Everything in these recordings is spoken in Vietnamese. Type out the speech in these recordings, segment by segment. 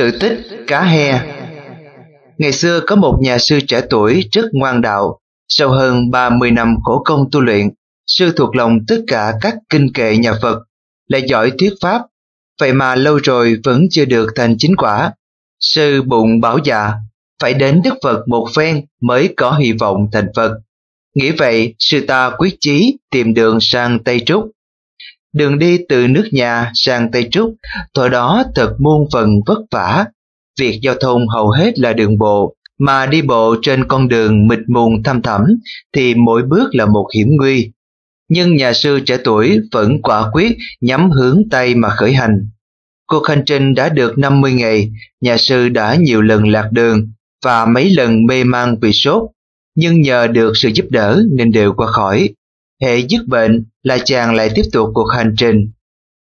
Sự tích cá he Ngày xưa có một nhà sư trẻ tuổi rất ngoan đạo, sau hơn 30 năm khổ công tu luyện, sư thuộc lòng tất cả các kinh kệ nhà Phật, lại giỏi thuyết pháp, vậy mà lâu rồi vẫn chưa được thành chính quả. Sư bụng bảo dạ, phải đến Đức Phật một phen mới có hy vọng thành Phật. Nghĩ vậy, sư ta quyết chí tìm đường sang Tây Trúc, Đường đi từ nước nhà sang Tây Trúc, thời đó thật muôn phần vất vả. Việc giao thông hầu hết là đường bộ, mà đi bộ trên con đường mịt mùng thăm thẳm thì mỗi bước là một hiểm nguy. Nhưng nhà sư trẻ tuổi vẫn quả quyết nhắm hướng Tây mà khởi hành. Cuộc hành trình đã được 50 ngày, nhà sư đã nhiều lần lạc đường và mấy lần mê mang vì sốt, nhưng nhờ được sự giúp đỡ nên đều qua khỏi hệ dứt bệnh là chàng lại tiếp tục cuộc hành trình.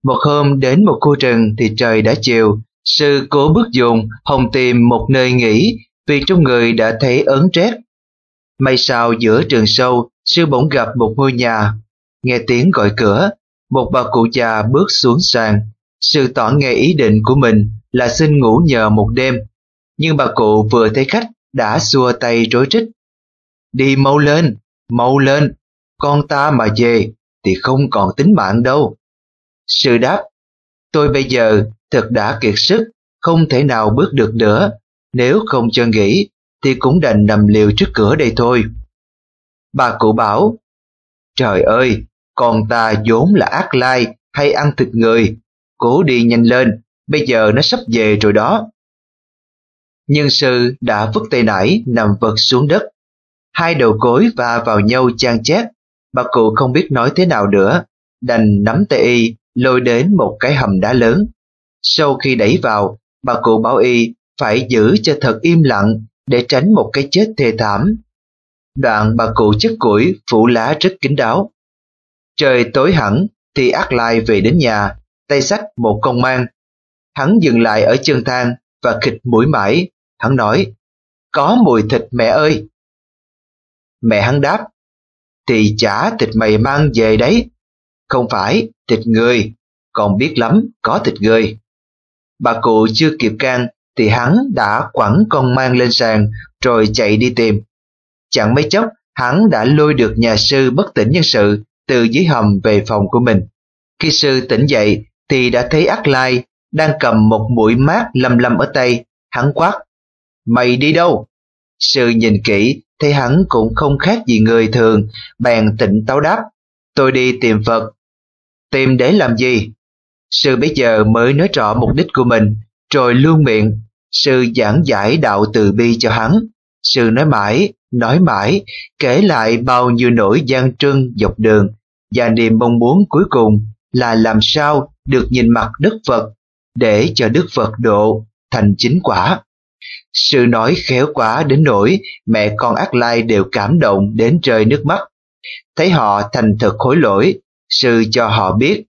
Một hôm đến một khu rừng thì trời đã chiều, sư cố bước dùng, hồng tìm một nơi nghỉ, vì trong người đã thấy ớn rét. May sao giữa trường sâu, sư bỗng gặp một ngôi nhà. Nghe tiếng gọi cửa, một bà cụ già bước xuống sàn. Sư tỏ nghe ý định của mình là xin ngủ nhờ một đêm. Nhưng bà cụ vừa thấy khách đã xua tay rối trích. Đi mau lên, mau lên, con ta mà về thì không còn tính mạng đâu. Sư đáp, tôi bây giờ thật đã kiệt sức, không thể nào bước được nữa, nếu không cho nghỉ thì cũng đành nằm liều trước cửa đây thôi. Bà cụ bảo, trời ơi, con ta vốn là ác lai hay ăn thịt người, cố đi nhanh lên, bây giờ nó sắp về rồi đó. Nhân sư đã vứt tay nải nằm vật xuống đất, hai đầu cối va vào nhau chan chét, bà cụ không biết nói thế nào nữa, đành nắm tay y, lôi đến một cái hầm đá lớn. Sau khi đẩy vào, bà cụ bảo y phải giữ cho thật im lặng để tránh một cái chết thê thảm. Đoạn bà cụ chất củi, phủ lá rất kín đáo. Trời tối hẳn thì ác lai về đến nhà, tay sách một con mang. Hắn dừng lại ở chân thang và khịt mũi mãi. Hắn nói, có mùi thịt mẹ ơi. Mẹ hắn đáp, thì chả thịt mày mang về đấy. Không phải thịt người, còn biết lắm có thịt người. Bà cụ chưa kịp can thì hắn đã quẳng con mang lên sàn rồi chạy đi tìm. Chẳng mấy chốc hắn đã lôi được nhà sư bất tỉnh nhân sự từ dưới hầm về phòng của mình. Khi sư tỉnh dậy thì đã thấy ác lai đang cầm một mũi mát lầm lầm ở tay, hắn quát. Mày đi đâu? Sư nhìn kỹ thì hắn cũng không khác gì người thường, bèn tỉnh táo đáp, tôi đi tìm Phật. Tìm để làm gì? Sư bây giờ mới nói rõ mục đích của mình, rồi luôn miệng, sư giảng giải đạo từ bi cho hắn. Sư nói mãi, nói mãi, kể lại bao nhiêu nỗi gian trưng dọc đường, và niềm mong muốn cuối cùng là làm sao được nhìn mặt Đức Phật để cho Đức Phật độ thành chính quả. Sự nói khéo quá đến nỗi mẹ con ác lai đều cảm động đến rơi nước mắt. Thấy họ thành thật hối lỗi, sư cho họ biết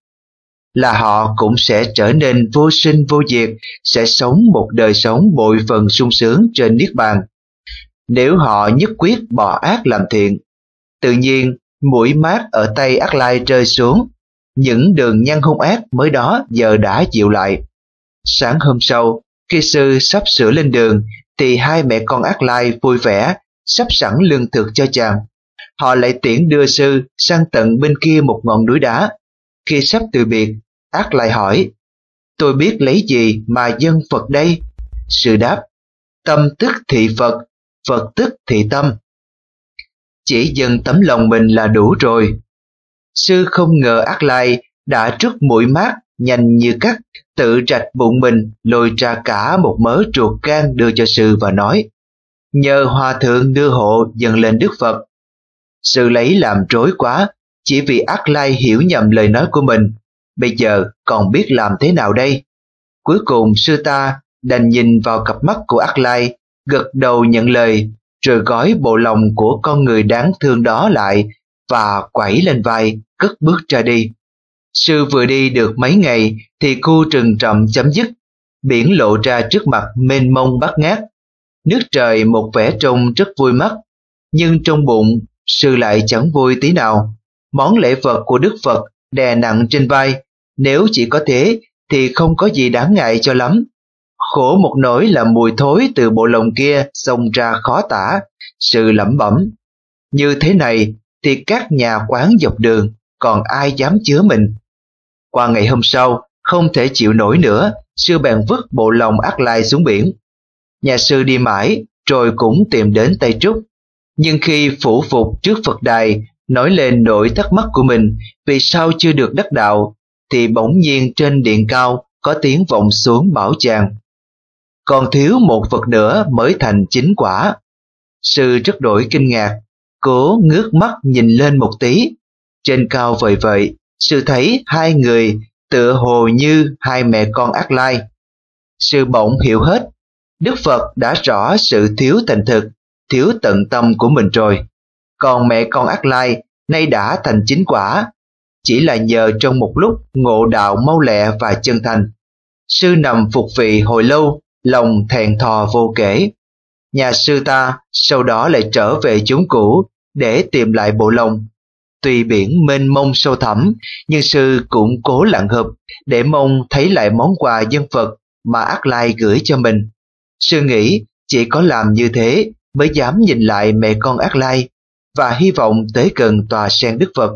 là họ cũng sẽ trở nên vô sinh vô diệt, sẽ sống một đời sống bội phần sung sướng trên Niết Bàn. Nếu họ nhất quyết bỏ ác làm thiện, tự nhiên mũi mát ở tay ác lai rơi xuống, những đường nhăn hung ác mới đó giờ đã dịu lại. Sáng hôm sau, khi sư sắp sửa lên đường, thì hai mẹ con ác lai vui vẻ, sắp sẵn lương thực cho chàng. Họ lại tiễn đưa sư sang tận bên kia một ngọn núi đá. Khi sắp từ biệt, ác lai hỏi, tôi biết lấy gì mà dân Phật đây? Sư đáp, tâm tức thị Phật, Phật tức thị tâm. Chỉ dần tấm lòng mình là đủ rồi. Sư không ngờ ác lai đã trước mũi mát nhanh như cắt, tự rạch bụng mình, lôi ra cả một mớ ruột gan đưa cho sư và nói, nhờ hòa thượng đưa hộ dần lên Đức Phật. Sư lấy làm rối quá, chỉ vì ác lai hiểu nhầm lời nói của mình, bây giờ còn biết làm thế nào đây? Cuối cùng sư ta đành nhìn vào cặp mắt của ác lai, gật đầu nhận lời, rồi gói bộ lòng của con người đáng thương đó lại và quẩy lên vai, cất bước ra đi. Sư vừa đi được mấy ngày thì khu rừng trầm chấm dứt, biển lộ ra trước mặt mênh mông bát ngát. Nước trời một vẻ trông rất vui mắt, nhưng trong bụng sư lại chẳng vui tí nào. Món lễ vật của Đức Phật đè nặng trên vai, nếu chỉ có thế thì không có gì đáng ngại cho lắm. Khổ một nỗi là mùi thối từ bộ lồng kia xông ra khó tả, sự lẩm bẩm. Như thế này thì các nhà quán dọc đường còn ai dám chứa mình. Qua ngày hôm sau, không thể chịu nổi nữa, sư bèn vứt bộ lòng ác lai xuống biển. Nhà sư đi mãi, rồi cũng tìm đến Tây Trúc. Nhưng khi phủ phục trước Phật đài, nói lên nỗi thắc mắc của mình vì sao chưa được đắc đạo, thì bỗng nhiên trên điện cao có tiếng vọng xuống bảo chàng. Còn thiếu một vật nữa mới thành chính quả. Sư rất đổi kinh ngạc, cố ngước mắt nhìn lên một tí trên cao vời vợi, sư thấy hai người tựa hồ như hai mẹ con ác lai. Sư bỗng hiểu hết, Đức Phật đã rõ sự thiếu thành thực, thiếu tận tâm của mình rồi. Còn mẹ con ác lai nay đã thành chính quả, chỉ là nhờ trong một lúc ngộ đạo mau lẹ và chân thành. Sư nằm phục vị hồi lâu, lòng thẹn thò vô kể. Nhà sư ta sau đó lại trở về chúng cũ để tìm lại bộ lòng tùy biển mênh mông sâu thẳm, nhưng sư cũng cố lặng hợp để mong thấy lại món quà dân Phật mà Ác Lai gửi cho mình. Sư nghĩ chỉ có làm như thế mới dám nhìn lại mẹ con Ác Lai và hy vọng tới gần tòa sen Đức Phật.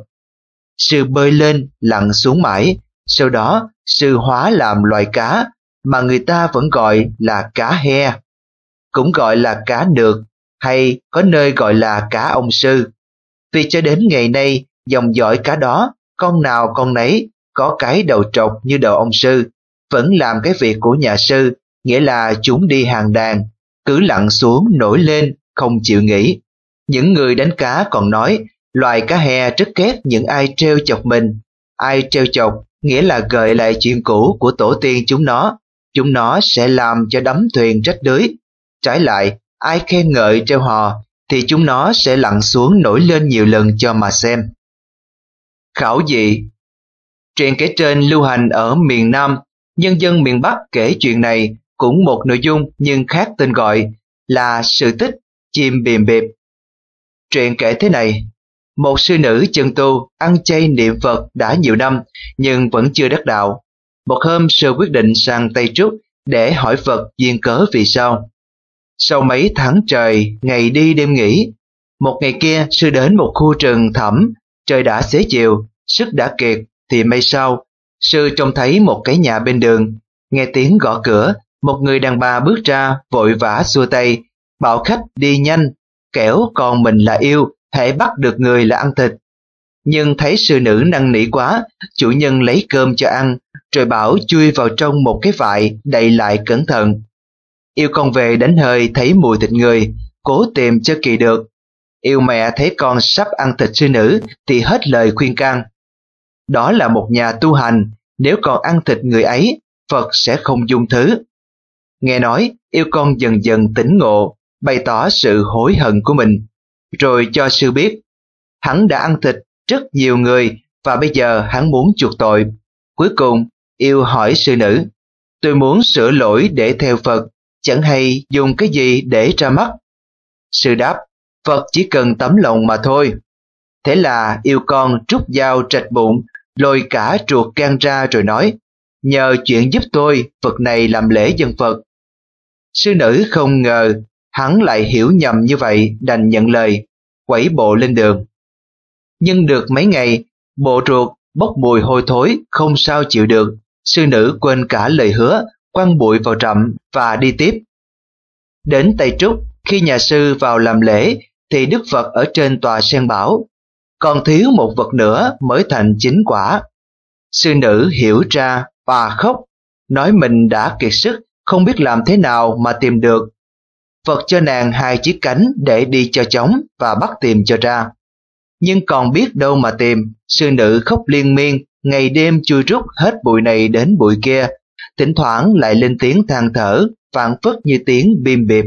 Sư bơi lên, lặn xuống mãi, sau đó sư hóa làm loài cá mà người ta vẫn gọi là cá he, cũng gọi là cá được hay có nơi gọi là cá ông sư vì cho đến ngày nay dòng dõi cá đó, con nào con nấy có cái đầu trọc như đầu ông sư, vẫn làm cái việc của nhà sư, nghĩa là chúng đi hàng đàn, cứ lặn xuống nổi lên, không chịu nghỉ. Những người đánh cá còn nói, loài cá he rất ghét những ai treo chọc mình. Ai treo chọc nghĩa là gợi lại chuyện cũ của tổ tiên chúng nó. Chúng nó sẽ làm cho đắm thuyền rách đưới. Trái lại, ai khen ngợi treo hò thì chúng nó sẽ lặn xuống nổi lên nhiều lần cho mà xem. Khảo dị Truyện kể trên lưu hành ở miền Nam, nhân dân miền Bắc kể chuyện này cũng một nội dung nhưng khác tên gọi là sự tích chim bìm bịp. Truyện kể thế này, một sư nữ chân tu ăn chay niệm Phật đã nhiều năm nhưng vẫn chưa đắc đạo. Một hôm sư quyết định sang Tây Trúc để hỏi Phật duyên cớ vì sao. Sau mấy tháng trời, ngày đi đêm nghỉ, một ngày kia sư đến một khu rừng thẳm, trời đã xế chiều, sức đã kiệt, thì mây sau, sư trông thấy một cái nhà bên đường, nghe tiếng gõ cửa, một người đàn bà bước ra vội vã xua tay, bảo khách đi nhanh, kẻo còn mình là yêu, hãy bắt được người là ăn thịt. Nhưng thấy sư nữ năng nỉ quá, chủ nhân lấy cơm cho ăn, rồi bảo chui vào trong một cái vại đậy lại cẩn thận, Yêu con về đánh hơi thấy mùi thịt người, cố tìm cho kỳ được. Yêu mẹ thấy con sắp ăn thịt sư nữ thì hết lời khuyên can. Đó là một nhà tu hành, nếu còn ăn thịt người ấy, Phật sẽ không dung thứ. Nghe nói, yêu con dần dần tỉnh ngộ, bày tỏ sự hối hận của mình, rồi cho sư biết. Hắn đã ăn thịt rất nhiều người và bây giờ hắn muốn chuộc tội. Cuối cùng, yêu hỏi sư nữ, tôi muốn sửa lỗi để theo Phật chẳng hay dùng cái gì để ra mắt. Sư đáp, Phật chỉ cần tấm lòng mà thôi. Thế là yêu con trút dao trạch bụng, lôi cả ruột gan ra rồi nói, nhờ chuyện giúp tôi, Phật này làm lễ dân Phật. Sư nữ không ngờ, hắn lại hiểu nhầm như vậy đành nhận lời, quẩy bộ lên đường. Nhưng được mấy ngày, bộ ruột bốc mùi hôi thối không sao chịu được, sư nữ quên cả lời hứa quăng bụi vào rậm và đi tiếp. Đến Tây Trúc, khi nhà sư vào làm lễ thì Đức Phật ở trên tòa sen bảo, còn thiếu một vật nữa mới thành chính quả. Sư nữ hiểu ra và khóc, nói mình đã kiệt sức, không biết làm thế nào mà tìm được. Phật cho nàng hai chiếc cánh để đi cho chóng và bắt tìm cho ra. Nhưng còn biết đâu mà tìm, sư nữ khóc liên miên, ngày đêm chui rút hết bụi này đến bụi kia, thỉnh thoảng lại lên tiếng than thở, vạn phất như tiếng bim bịp.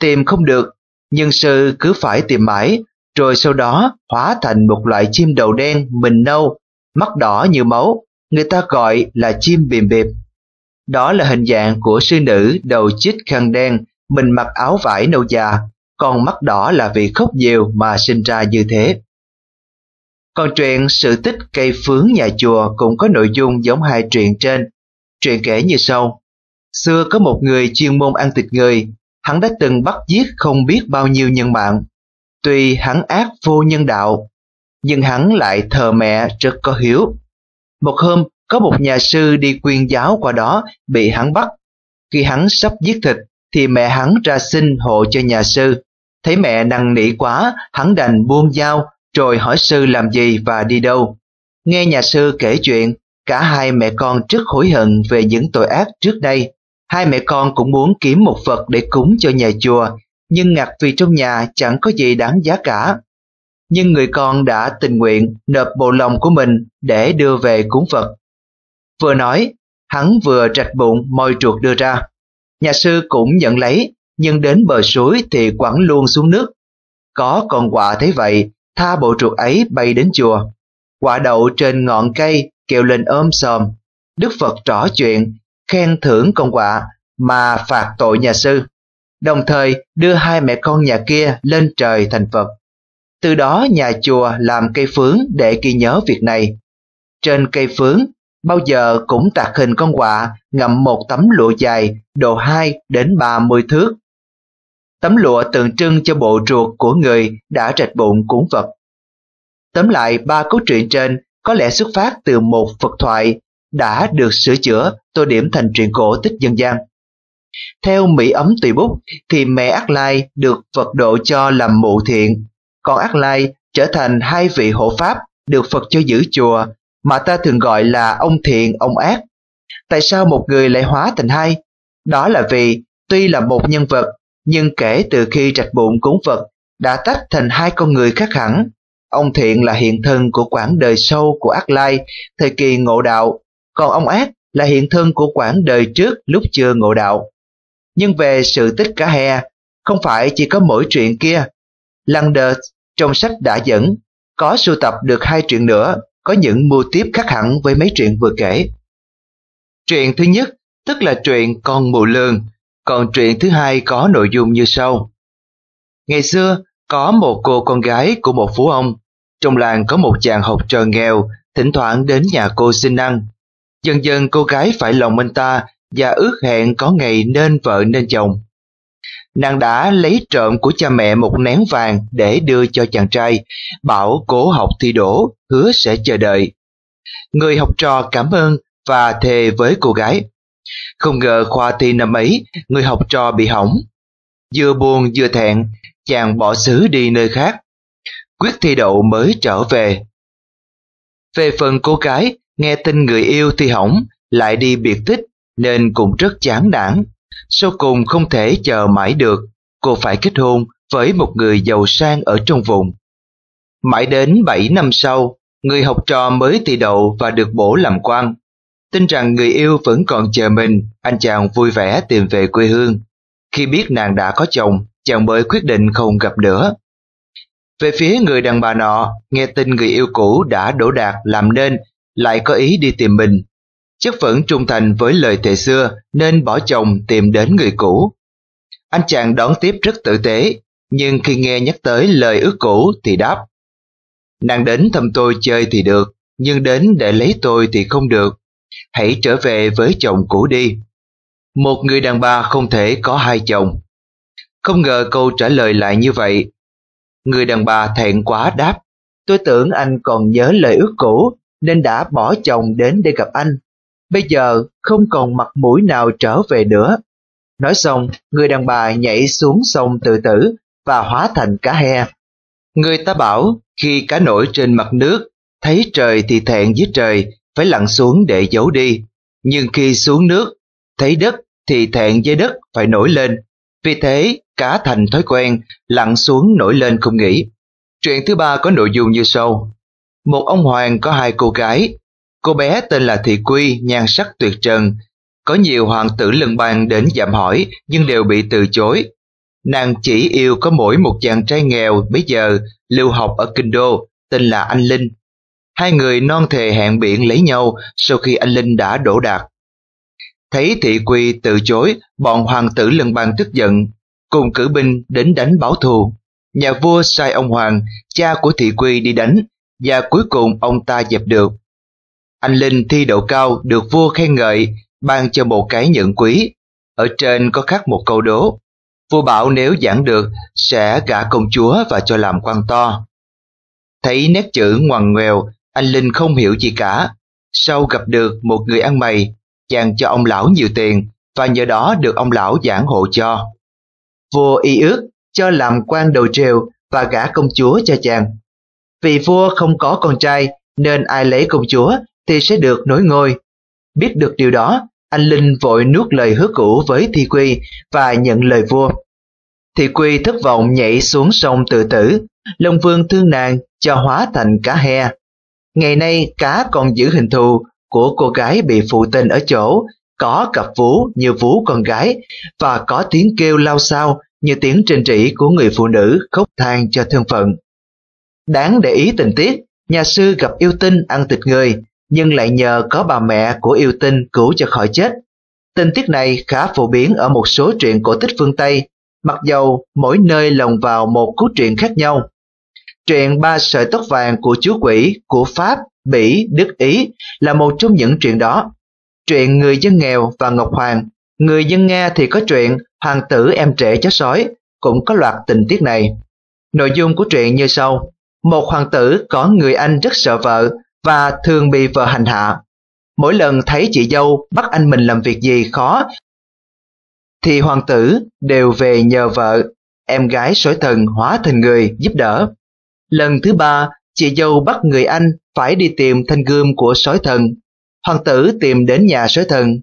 Tìm không được, nhân sư cứ phải tìm mãi, rồi sau đó hóa thành một loại chim đầu đen mình nâu, mắt đỏ như máu, người ta gọi là chim bìm bịp. Đó là hình dạng của sư nữ đầu chít khăn đen, mình mặc áo vải nâu già, còn mắt đỏ là vì khóc nhiều mà sinh ra như thế. Còn truyện sự tích cây phướng nhà chùa cũng có nội dung giống hai truyện trên, Truyện kể như sau. Xưa có một người chuyên môn ăn thịt người, hắn đã từng bắt giết không biết bao nhiêu nhân mạng. Tuy hắn ác vô nhân đạo, nhưng hắn lại thờ mẹ rất có hiếu. Một hôm, có một nhà sư đi quyên giáo qua đó bị hắn bắt. Khi hắn sắp giết thịt, thì mẹ hắn ra xin hộ cho nhà sư. Thấy mẹ năn nỉ quá, hắn đành buông dao, rồi hỏi sư làm gì và đi đâu. Nghe nhà sư kể chuyện, Cả hai mẹ con rất hối hận về những tội ác trước đây. Hai mẹ con cũng muốn kiếm một vật để cúng cho nhà chùa, nhưng ngặt vì trong nhà chẳng có gì đáng giá cả. Nhưng người con đã tình nguyện nộp bộ lòng của mình để đưa về cúng vật. Vừa nói, hắn vừa trạch bụng môi ruột đưa ra. Nhà sư cũng nhận lấy, nhưng đến bờ suối thì quẳng luôn xuống nước. Có con quạ thấy vậy, tha bộ ruột ấy bay đến chùa. Quả đậu trên ngọn cây kêu lên ôm sòm. Đức Phật trỏ chuyện, khen thưởng công quả mà phạt tội nhà sư, đồng thời đưa hai mẹ con nhà kia lên trời thành Phật. Từ đó nhà chùa làm cây phướng để ghi nhớ việc này. Trên cây phướng, bao giờ cũng tạc hình con quạ ngậm một tấm lụa dài độ 2 đến 30 thước. Tấm lụa tượng trưng cho bộ ruột của người đã rạch bụng cúng Phật. Tóm lại ba câu chuyện trên có lẽ xuất phát từ một Phật thoại đã được sửa chữa, tô điểm thành truyện cổ tích dân gian. Theo Mỹ ấm tùy bút thì mẹ Ác Lai được Phật độ cho làm mụ thiện, còn Ác Lai trở thành hai vị hộ pháp được Phật cho giữ chùa mà ta thường gọi là ông thiện, ông ác. Tại sao một người lại hóa thành hai? Đó là vì tuy là một nhân vật nhưng kể từ khi trạch bụng cúng Phật đã tách thành hai con người khác hẳn Ông Thiện là hiện thân của quãng đời sâu của Ác Lai, thời kỳ ngộ đạo, còn ông Ác là hiện thân của quãng đời trước lúc chưa ngộ đạo. Nhưng về sự tích cả he, không phải chỉ có mỗi chuyện kia. Landers trong sách đã dẫn, có sưu tập được hai chuyện nữa, có những mưu tiếp khác hẳn với mấy chuyện vừa kể. Chuyện thứ nhất, tức là chuyện con mù lương, còn chuyện thứ hai có nội dung như sau. Ngày xưa, có một cô con gái của một phú ông, trong làng có một chàng học trò nghèo, thỉnh thoảng đến nhà cô xin ăn. Dần dần cô gái phải lòng anh ta và ước hẹn có ngày nên vợ nên chồng. Nàng đã lấy trộm của cha mẹ một nén vàng để đưa cho chàng trai, bảo cố học thi đỗ, hứa sẽ chờ đợi. Người học trò cảm ơn và thề với cô gái. Không ngờ khoa thi năm ấy, người học trò bị hỏng. Vừa buồn vừa thẹn, chàng bỏ xứ đi nơi khác. Quyết thi đậu mới trở về. Về phần cô gái, nghe tin người yêu thì hỏng, lại đi biệt tích nên cũng rất chán nản. Sau cùng không thể chờ mãi được, cô phải kết hôn với một người giàu sang ở trong vùng. Mãi đến 7 năm sau, người học trò mới thi đậu và được bổ làm quan. Tin rằng người yêu vẫn còn chờ mình, anh chàng vui vẻ tìm về quê hương. Khi biết nàng đã có chồng, chàng mới quyết định không gặp nữa. Về phía người đàn bà nọ, nghe tin người yêu cũ đã đổ đạt làm nên, lại có ý đi tìm mình. Chắc vẫn trung thành với lời thề xưa nên bỏ chồng tìm đến người cũ. Anh chàng đón tiếp rất tử tế, nhưng khi nghe nhắc tới lời ước cũ thì đáp. Nàng đến thăm tôi chơi thì được, nhưng đến để lấy tôi thì không được. Hãy trở về với chồng cũ đi. Một người đàn bà không thể có hai chồng, không ngờ câu trả lời lại như vậy. Người đàn bà thẹn quá đáp, tôi tưởng anh còn nhớ lời ước cũ nên đã bỏ chồng đến để gặp anh. Bây giờ không còn mặt mũi nào trở về nữa. Nói xong, người đàn bà nhảy xuống sông tự tử và hóa thành cá he. Người ta bảo khi cá nổi trên mặt nước, thấy trời thì thẹn với trời, phải lặn xuống để giấu đi. Nhưng khi xuống nước, thấy đất thì thẹn với đất phải nổi lên. Vì thế, cá thành thói quen, lặn xuống nổi lên không nghĩ. chuyện thứ ba có nội dung như sau. Một ông hoàng có hai cô gái. Cô bé tên là Thị Quy, nhan sắc tuyệt trần. Có nhiều hoàng tử lân bang đến dạm hỏi nhưng đều bị từ chối. Nàng chỉ yêu có mỗi một chàng trai nghèo bây giờ lưu học ở Kinh Đô, tên là Anh Linh. Hai người non thề hẹn biển lấy nhau sau khi Anh Linh đã đổ đạt. Thấy Thị Quy từ chối, bọn hoàng tử lân bang tức giận cùng cử binh đến đánh báo thù. Nhà vua sai ông Hoàng, cha của thị quy đi đánh, và cuối cùng ông ta dẹp được. Anh Linh thi đậu cao được vua khen ngợi, ban cho một cái nhận quý. Ở trên có khắc một câu đố. Vua bảo nếu giảng được, sẽ gả công chúa và cho làm quan to. Thấy nét chữ ngoằn ngoèo, anh Linh không hiểu gì cả. Sau gặp được một người ăn mày, chàng cho ông lão nhiều tiền và nhờ đó được ông lão giảng hộ cho vua y ước cho làm quan đầu triều và gả công chúa cho chàng. Vì vua không có con trai nên ai lấy công chúa thì sẽ được nối ngôi. Biết được điều đó, anh Linh vội nuốt lời hứa cũ với Thi Quy và nhận lời vua. Thi Quy thất vọng nhảy xuống sông tự tử, Long Vương thương nàng cho hóa thành cá he. Ngày nay cá còn giữ hình thù của cô gái bị phụ tình ở chỗ có cặp vú như vú con gái và có tiếng kêu lao xao như tiếng trên trĩ của người phụ nữ khóc than cho thân phận. Đáng để ý tình tiết, nhà sư gặp yêu tinh ăn thịt người, nhưng lại nhờ có bà mẹ của yêu tinh cứu cho khỏi chết. Tình tiết này khá phổ biến ở một số truyện cổ tích phương Tây, mặc dầu mỗi nơi lồng vào một cốt truyện khác nhau. Truyện Ba sợi tóc vàng của chúa quỷ của Pháp, Bỉ, Đức Ý là một trong những truyện đó chuyện người dân nghèo và Ngọc Hoàng. Người dân Nga thì có chuyện hoàng tử em trẻ chó sói, cũng có loạt tình tiết này. Nội dung của truyện như sau. Một hoàng tử có người anh rất sợ vợ và thường bị vợ hành hạ. Mỗi lần thấy chị dâu bắt anh mình làm việc gì khó, thì hoàng tử đều về nhờ vợ, em gái sói thần hóa thành người giúp đỡ. Lần thứ ba, chị dâu bắt người anh phải đi tìm thanh gươm của sói thần hoàng tử tìm đến nhà sói thần.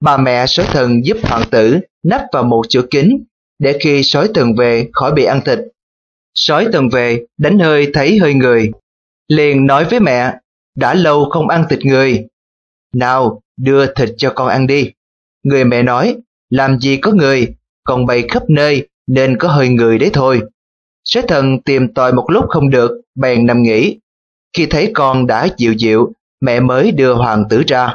Bà mẹ sói thần giúp hoàng tử nắp vào một chỗ kính, để khi sói thần về khỏi bị ăn thịt. Sói thần về đánh hơi thấy hơi người. Liền nói với mẹ, đã lâu không ăn thịt người. Nào, đưa thịt cho con ăn đi. Người mẹ nói, làm gì có người, còn bày khắp nơi nên có hơi người đấy thôi. Sói thần tìm tòi một lúc không được, bèn nằm nghỉ. Khi thấy con đã dịu dịu mẹ mới đưa hoàng tử ra.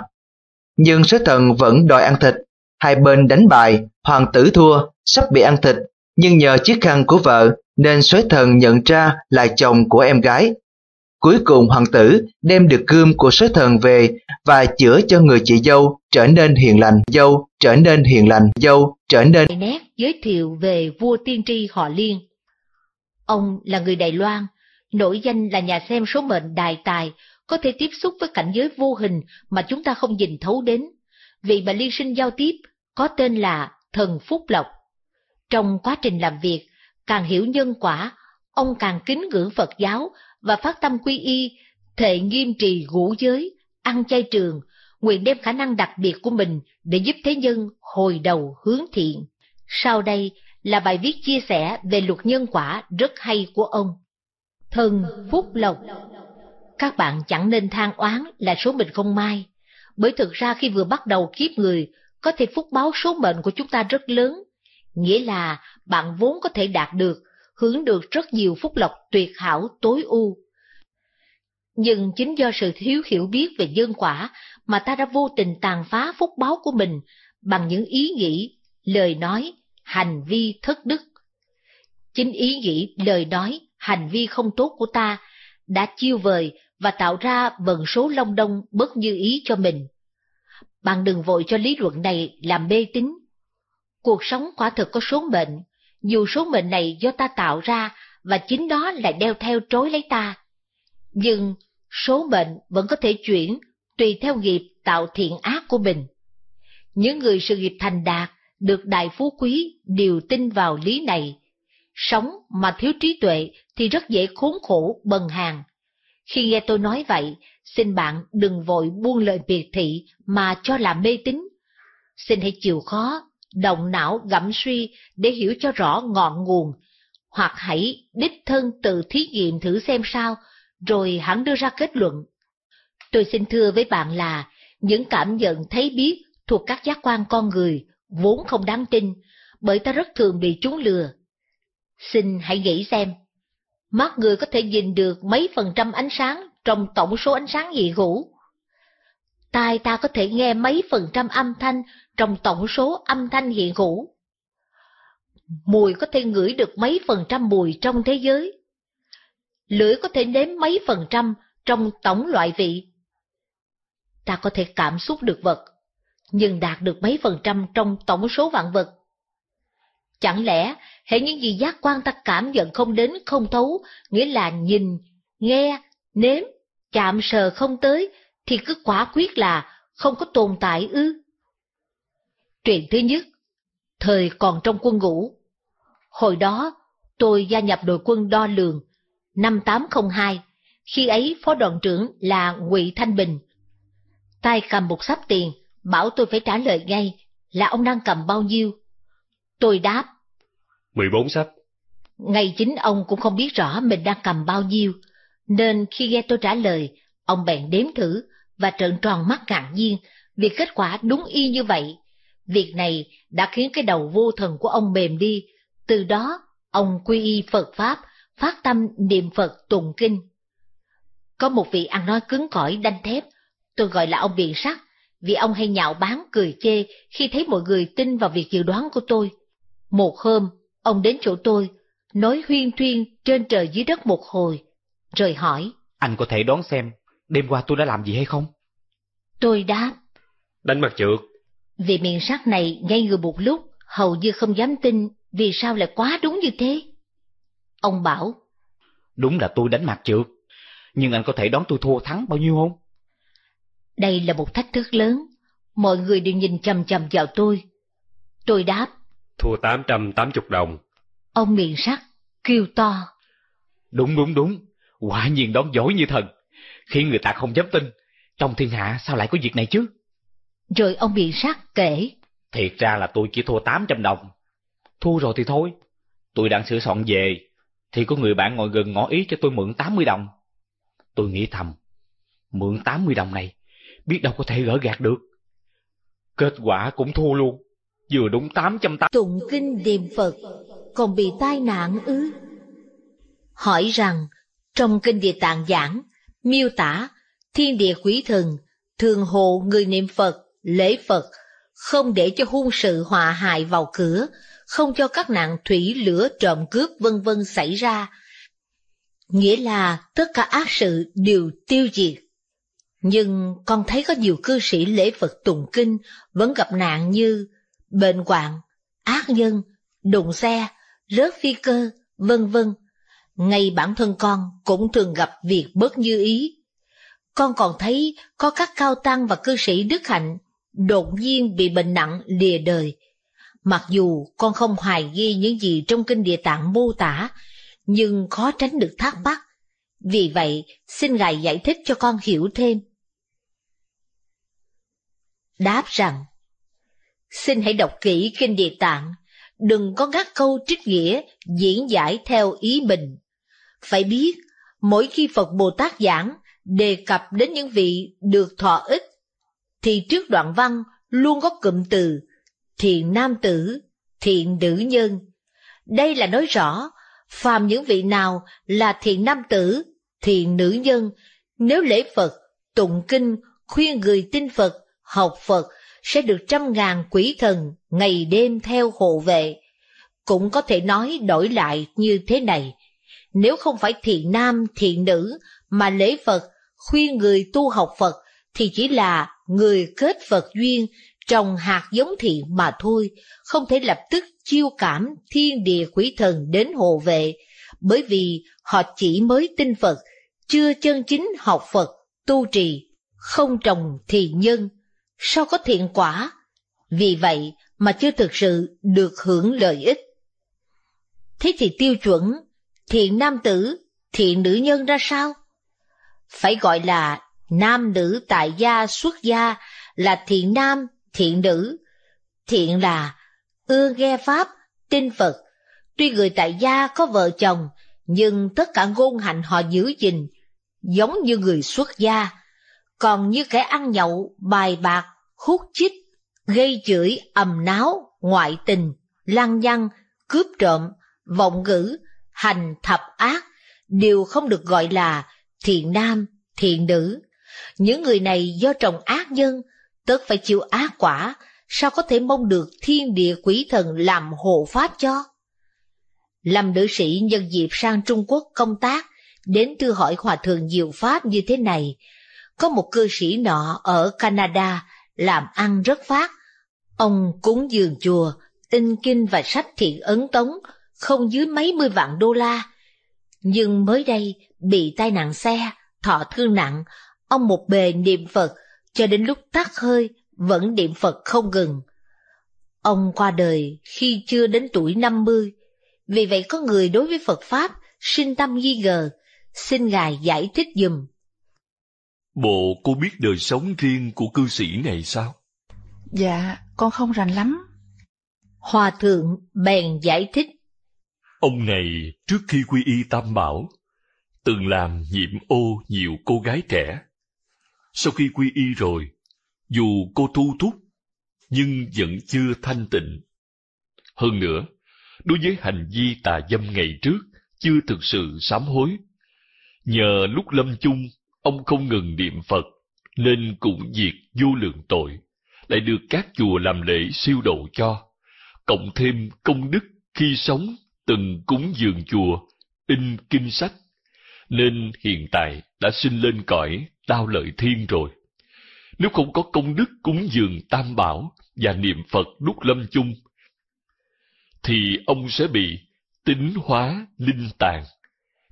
Nhưng sứ thần vẫn đòi ăn thịt, hai bên đánh bài, hoàng tử thua, sắp bị ăn thịt, nhưng nhờ chiếc khăn của vợ nên sứ thần nhận ra là chồng của em gái. Cuối cùng hoàng tử đem được cơm của sứ thần về và chữa cho người chị dâu trở nên hiền lành, dâu trở nên hiền lành, dâu trở nên... Nét giới thiệu về vua tiên tri họ Liên. Ông là người Đài Loan, nổi danh là nhà xem số mệnh đại tài, có thể tiếp xúc với cảnh giới vô hình mà chúng ta không nhìn thấu đến. Vì mà liên sinh giao tiếp có tên là thần phúc lộc. Trong quá trình làm việc, càng hiểu nhân quả, ông càng kính ngưỡng Phật giáo và phát tâm quy y, thệ nghiêm trì ngũ giới, ăn chay trường, nguyện đem khả năng đặc biệt của mình để giúp thế nhân hồi đầu hướng thiện. Sau đây là bài viết chia sẻ về luật nhân quả rất hay của ông. Thần Phúc Lộc các bạn chẳng nên than oán là số mình không may, bởi thực ra khi vừa bắt đầu kiếp người, có thể phúc báo số mệnh của chúng ta rất lớn, nghĩa là bạn vốn có thể đạt được, hướng được rất nhiều phúc lộc tuyệt hảo tối ưu. Nhưng chính do sự thiếu hiểu biết về nhân quả mà ta đã vô tình tàn phá phúc báo của mình bằng những ý nghĩ, lời nói, hành vi thất đức. Chính ý nghĩ, lời nói, hành vi không tốt của ta đã chiêu vời và tạo ra bần số long đông bất như ý cho mình. Bạn đừng vội cho lý luận này làm mê tín. Cuộc sống quả thực có số mệnh, dù số mệnh này do ta tạo ra và chính đó lại đeo theo trói lấy ta. Nhưng số mệnh vẫn có thể chuyển tùy theo nghiệp tạo thiện ác của mình. Những người sự nghiệp thành đạt, được đại phú quý đều tin vào lý này. Sống mà thiếu trí tuệ thì rất dễ khốn khổ, bần hàn. Khi nghe tôi nói vậy, xin bạn đừng vội buông lời biệt thị mà cho là mê tín. Xin hãy chịu khó, động não gẫm suy để hiểu cho rõ ngọn nguồn, hoặc hãy đích thân tự thí nghiệm thử xem sao, rồi hẳn đưa ra kết luận. Tôi xin thưa với bạn là, những cảm nhận thấy biết thuộc các giác quan con người vốn không đáng tin, bởi ta rất thường bị chúng lừa. Xin hãy nghĩ xem, mắt người có thể nhìn được mấy phần trăm ánh sáng trong tổng số ánh sáng hiện hữu. Tai ta có thể nghe mấy phần trăm âm thanh trong tổng số âm thanh hiện hữu. Mùi có thể ngửi được mấy phần trăm mùi trong thế giới. Lưỡi có thể nếm mấy phần trăm trong tổng loại vị. Ta có thể cảm xúc được vật, nhưng đạt được mấy phần trăm trong tổng số vạn vật Chẳng lẽ, hệ những gì giác quan ta cảm nhận không đến, không thấu, nghĩa là nhìn, nghe, nếm, chạm sờ không tới, thì cứ quả quyết là không có tồn tại ư? Truyện thứ nhất, thời còn trong quân ngũ. Hồi đó, tôi gia nhập đội quân đo lường, năm tám không hai khi ấy phó đoàn trưởng là ngụy Thanh Bình. Tay cầm một sắp tiền, bảo tôi phải trả lời ngay là ông đang cầm bao nhiêu. Tôi đáp, 14 sách. Ngày chính ông cũng không biết rõ mình đang cầm bao nhiêu, nên khi nghe tôi trả lời, ông bèn đếm thử và trợn tròn mắt ngạc nhiên vì kết quả đúng y như vậy. Việc này đã khiến cái đầu vô thần của ông mềm đi, từ đó ông quy y Phật Pháp, phát tâm niệm Phật tùng kinh. Có một vị ăn nói cứng cỏi đanh thép, tôi gọi là ông biện sắc, vì ông hay nhạo báng cười chê khi thấy mọi người tin vào việc dự đoán của tôi. Một hôm, Ông đến chỗ tôi, nói huyên thuyên trên trời dưới đất một hồi, rồi hỏi. Anh có thể đoán xem, đêm qua tôi đã làm gì hay không? Tôi đáp. Đánh mặt trượt. Vì miệng sắc này ngay người một lúc, hầu như không dám tin vì sao lại quá đúng như thế. Ông bảo. Đúng là tôi đánh mặt trượt, nhưng anh có thể đoán tôi thua thắng bao nhiêu không? Đây là một thách thức lớn, mọi người đều nhìn chầm chầm vào tôi. Tôi đáp thua 880 đồng. Ông miệng sắt, kêu to. Đúng đúng đúng, quả nhiên đón dối như thần, khiến người ta không dám tin, trong thiên hạ sao lại có việc này chứ? Rồi ông miệng sắt kể. Thiệt ra là tôi chỉ thua 800 đồng, thua rồi thì thôi, tôi đang sửa soạn về, thì có người bạn ngồi gần ngõ ý cho tôi mượn 80 đồng. Tôi nghĩ thầm, mượn 80 đồng này, biết đâu có thể gỡ gạt được. Kết quả cũng thua luôn. Vừa đúng 808 Tụng kinh niệm Phật Còn bị tai nạn ư Hỏi rằng Trong kinh địa tạng giảng Miêu tả Thiên địa quỷ thần Thường hộ người niệm Phật Lễ Phật Không để cho hung sự hòa hại vào cửa Không cho các nạn thủy lửa trộm cướp vân vân xảy ra Nghĩa là tất cả ác sự đều tiêu diệt nhưng con thấy có nhiều cư sĩ lễ Phật tụng kinh vẫn gặp nạn như bệnh hoạn, ác nhân, đụng xe, rớt phi cơ, vân vân. Ngay bản thân con cũng thường gặp việc bất như ý. Con còn thấy có các cao tăng và cư sĩ đức hạnh đột nhiên bị bệnh nặng lìa đời. Mặc dù con không hoài ghi những gì trong kinh địa tạng mô tả, nhưng khó tránh được thắc mắc. Vì vậy, xin Ngài giải thích cho con hiểu thêm. Đáp rằng, Xin hãy đọc kỹ Kinh Địa Tạng, đừng có ngắt câu trích nghĩa, diễn giải theo ý mình. Phải biết, mỗi khi Phật Bồ Tát giảng, đề cập đến những vị được thọ ích, thì trước đoạn văn luôn có cụm từ thiện nam tử, thiện nữ nhân. Đây là nói rõ, phàm những vị nào là thiện nam tử, thiện nữ nhân, nếu lễ Phật, tụng kinh, khuyên người tin Phật, học Phật sẽ được trăm ngàn quỷ thần ngày đêm theo hộ vệ. Cũng có thể nói đổi lại như thế này, nếu không phải thiện nam thiện nữ mà lễ Phật khuyên người tu học Phật thì chỉ là người kết Phật duyên trồng hạt giống thiện mà thôi, không thể lập tức chiêu cảm thiên địa quỷ thần đến hộ vệ, bởi vì họ chỉ mới tin Phật, chưa chân chính học Phật, tu trì, không trồng thiện nhân, sao có thiện quả? Vì vậy mà chưa thực sự được hưởng lợi ích. Thế thì tiêu chuẩn, thiện nam tử, thiện nữ nhân ra sao? Phải gọi là nam nữ tại gia xuất gia là thiện nam, thiện nữ. Thiện là ưa nghe pháp, tin Phật. Tuy người tại gia có vợ chồng, nhưng tất cả ngôn hạnh họ giữ gìn, giống như người xuất gia. Còn như kẻ ăn nhậu, bài bạc, hút chích, gây chửi ầm náo, ngoại tình, lăng nhăng, cướp trộm, vọng ngữ, hành thập ác, đều không được gọi là thiện nam, thiện nữ. Những người này do trồng ác nhân, tất phải chịu ác quả, sao có thể mong được thiên địa quỷ thần làm hộ pháp cho? Lâm nữ sĩ nhân dịp sang Trung Quốc công tác, đến thư hỏi hòa thượng diệu pháp như thế này. Có một cư sĩ nọ ở Canada làm ăn rất phát. Ông cúng dường chùa, in kinh và sách thiện ấn tống, không dưới mấy mươi vạn đô la. Nhưng mới đây, bị tai nạn xe, thọ thương nặng, ông một bề niệm Phật, cho đến lúc tắt hơi, vẫn niệm Phật không ngừng. Ông qua đời khi chưa đến tuổi 50, vì vậy có người đối với Phật Pháp sinh tâm nghi ngờ, xin Ngài giải thích dùm. Bộ cô biết đời sống riêng của cư sĩ này sao? Dạ, con không rành lắm. Hòa thượng bèn giải thích. Ông này trước khi quy y Tam Bảo, từng làm nhiệm ô nhiều cô gái trẻ. Sau khi quy y rồi, dù cô thu thúc, nhưng vẫn chưa thanh tịnh. Hơn nữa, đối với hành vi tà dâm ngày trước, chưa thực sự sám hối. Nhờ lúc lâm chung ông không ngừng niệm Phật, nên cũng diệt vô lượng tội, lại được các chùa làm lễ siêu độ cho, cộng thêm công đức khi sống từng cúng dường chùa, in kinh sách, nên hiện tại đã sinh lên cõi đao lợi thiên rồi. Nếu không có công đức cúng dường tam bảo và niệm Phật đúc lâm chung, thì ông sẽ bị tính hóa linh tàn,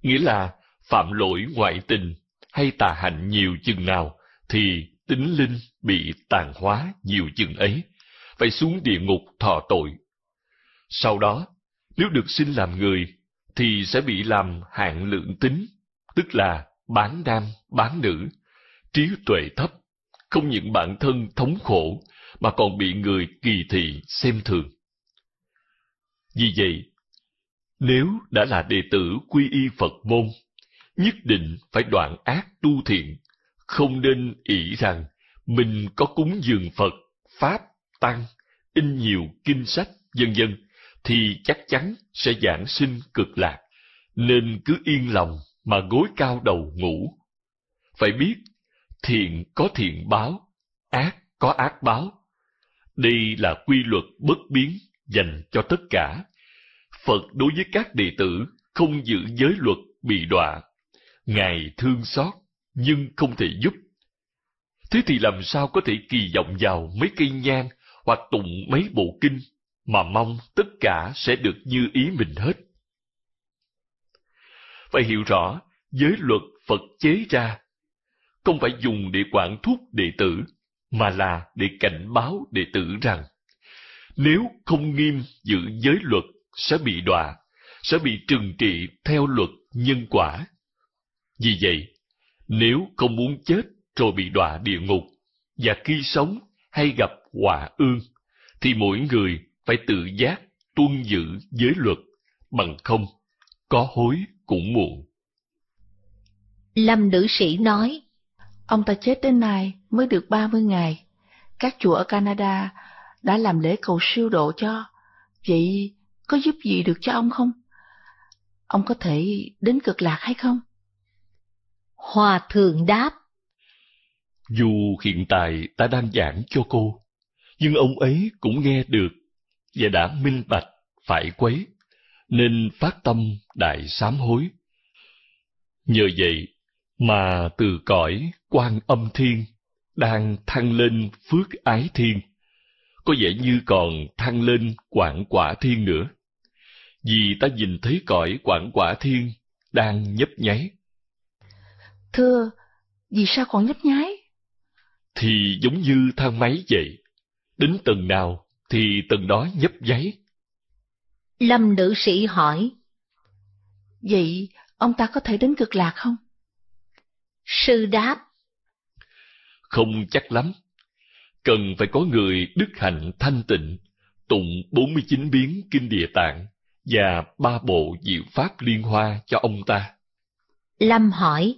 nghĩa là phạm lỗi ngoại tình hay tà hạnh nhiều chừng nào, thì tính linh bị tàn hóa nhiều chừng ấy, phải xuống địa ngục thọ tội. Sau đó, nếu được sinh làm người, thì sẽ bị làm hạng lượng tính, tức là bán nam, bán nữ, trí tuệ thấp, không những bản thân thống khổ, mà còn bị người kỳ thị xem thường. Vì vậy, nếu đã là đệ tử quy y Phật môn nhất định phải đoạn ác tu thiện, không nên ỷ rằng mình có cúng dường Phật, Pháp, Tăng, in nhiều kinh sách, vân vân thì chắc chắn sẽ giảng sinh cực lạc, nên cứ yên lòng mà gối cao đầu ngủ. Phải biết, thiện có thiện báo, ác có ác báo. Đây là quy luật bất biến dành cho tất cả. Phật đối với các đệ tử không giữ giới luật bị đọa, Ngài thương xót, nhưng không thể giúp. Thế thì làm sao có thể kỳ vọng vào mấy cây nhang hoặc tụng mấy bộ kinh mà mong tất cả sẽ được như ý mình hết? Phải hiểu rõ, giới luật Phật chế ra, không phải dùng để quản thúc đệ tử, mà là để cảnh báo đệ tử rằng nếu không nghiêm giữ giới luật sẽ bị đọa, sẽ bị trừng trị theo luật nhân quả. Vì vậy, nếu không muốn chết rồi bị đọa địa ngục, và khi sống hay gặp hòa ương, thì mỗi người phải tự giác tuân giữ giới luật, bằng không, có hối cũng muộn. Lâm nữ sĩ nói, ông ta chết đến nay mới được 30 ngày. Các chùa ở Canada đã làm lễ cầu siêu độ cho, vậy có giúp gì được cho ông không? Ông có thể đến cực lạc hay không? Hòa thượng đáp. Dù hiện tại ta đang giảng cho cô, nhưng ông ấy cũng nghe được và đã minh bạch phải quấy, nên phát tâm đại sám hối. Nhờ vậy mà từ cõi quan âm thiên đang thăng lên phước ái thiên, có vẻ như còn thăng lên quảng quả thiên nữa. Vì ta nhìn thấy cõi quảng quả thiên đang nhấp nháy, Thưa, vì sao còn nhấp nháy? Thì giống như thang máy vậy. Đến tầng nào thì tầng đó nhấp nháy. Lâm nữ sĩ hỏi. Vậy ông ta có thể đến cực lạc không? Sư đáp. Không chắc lắm. Cần phải có người đức hạnh thanh tịnh, tụng 49 biến kinh địa tạng và ba bộ diệu pháp liên hoa cho ông ta. Lâm hỏi.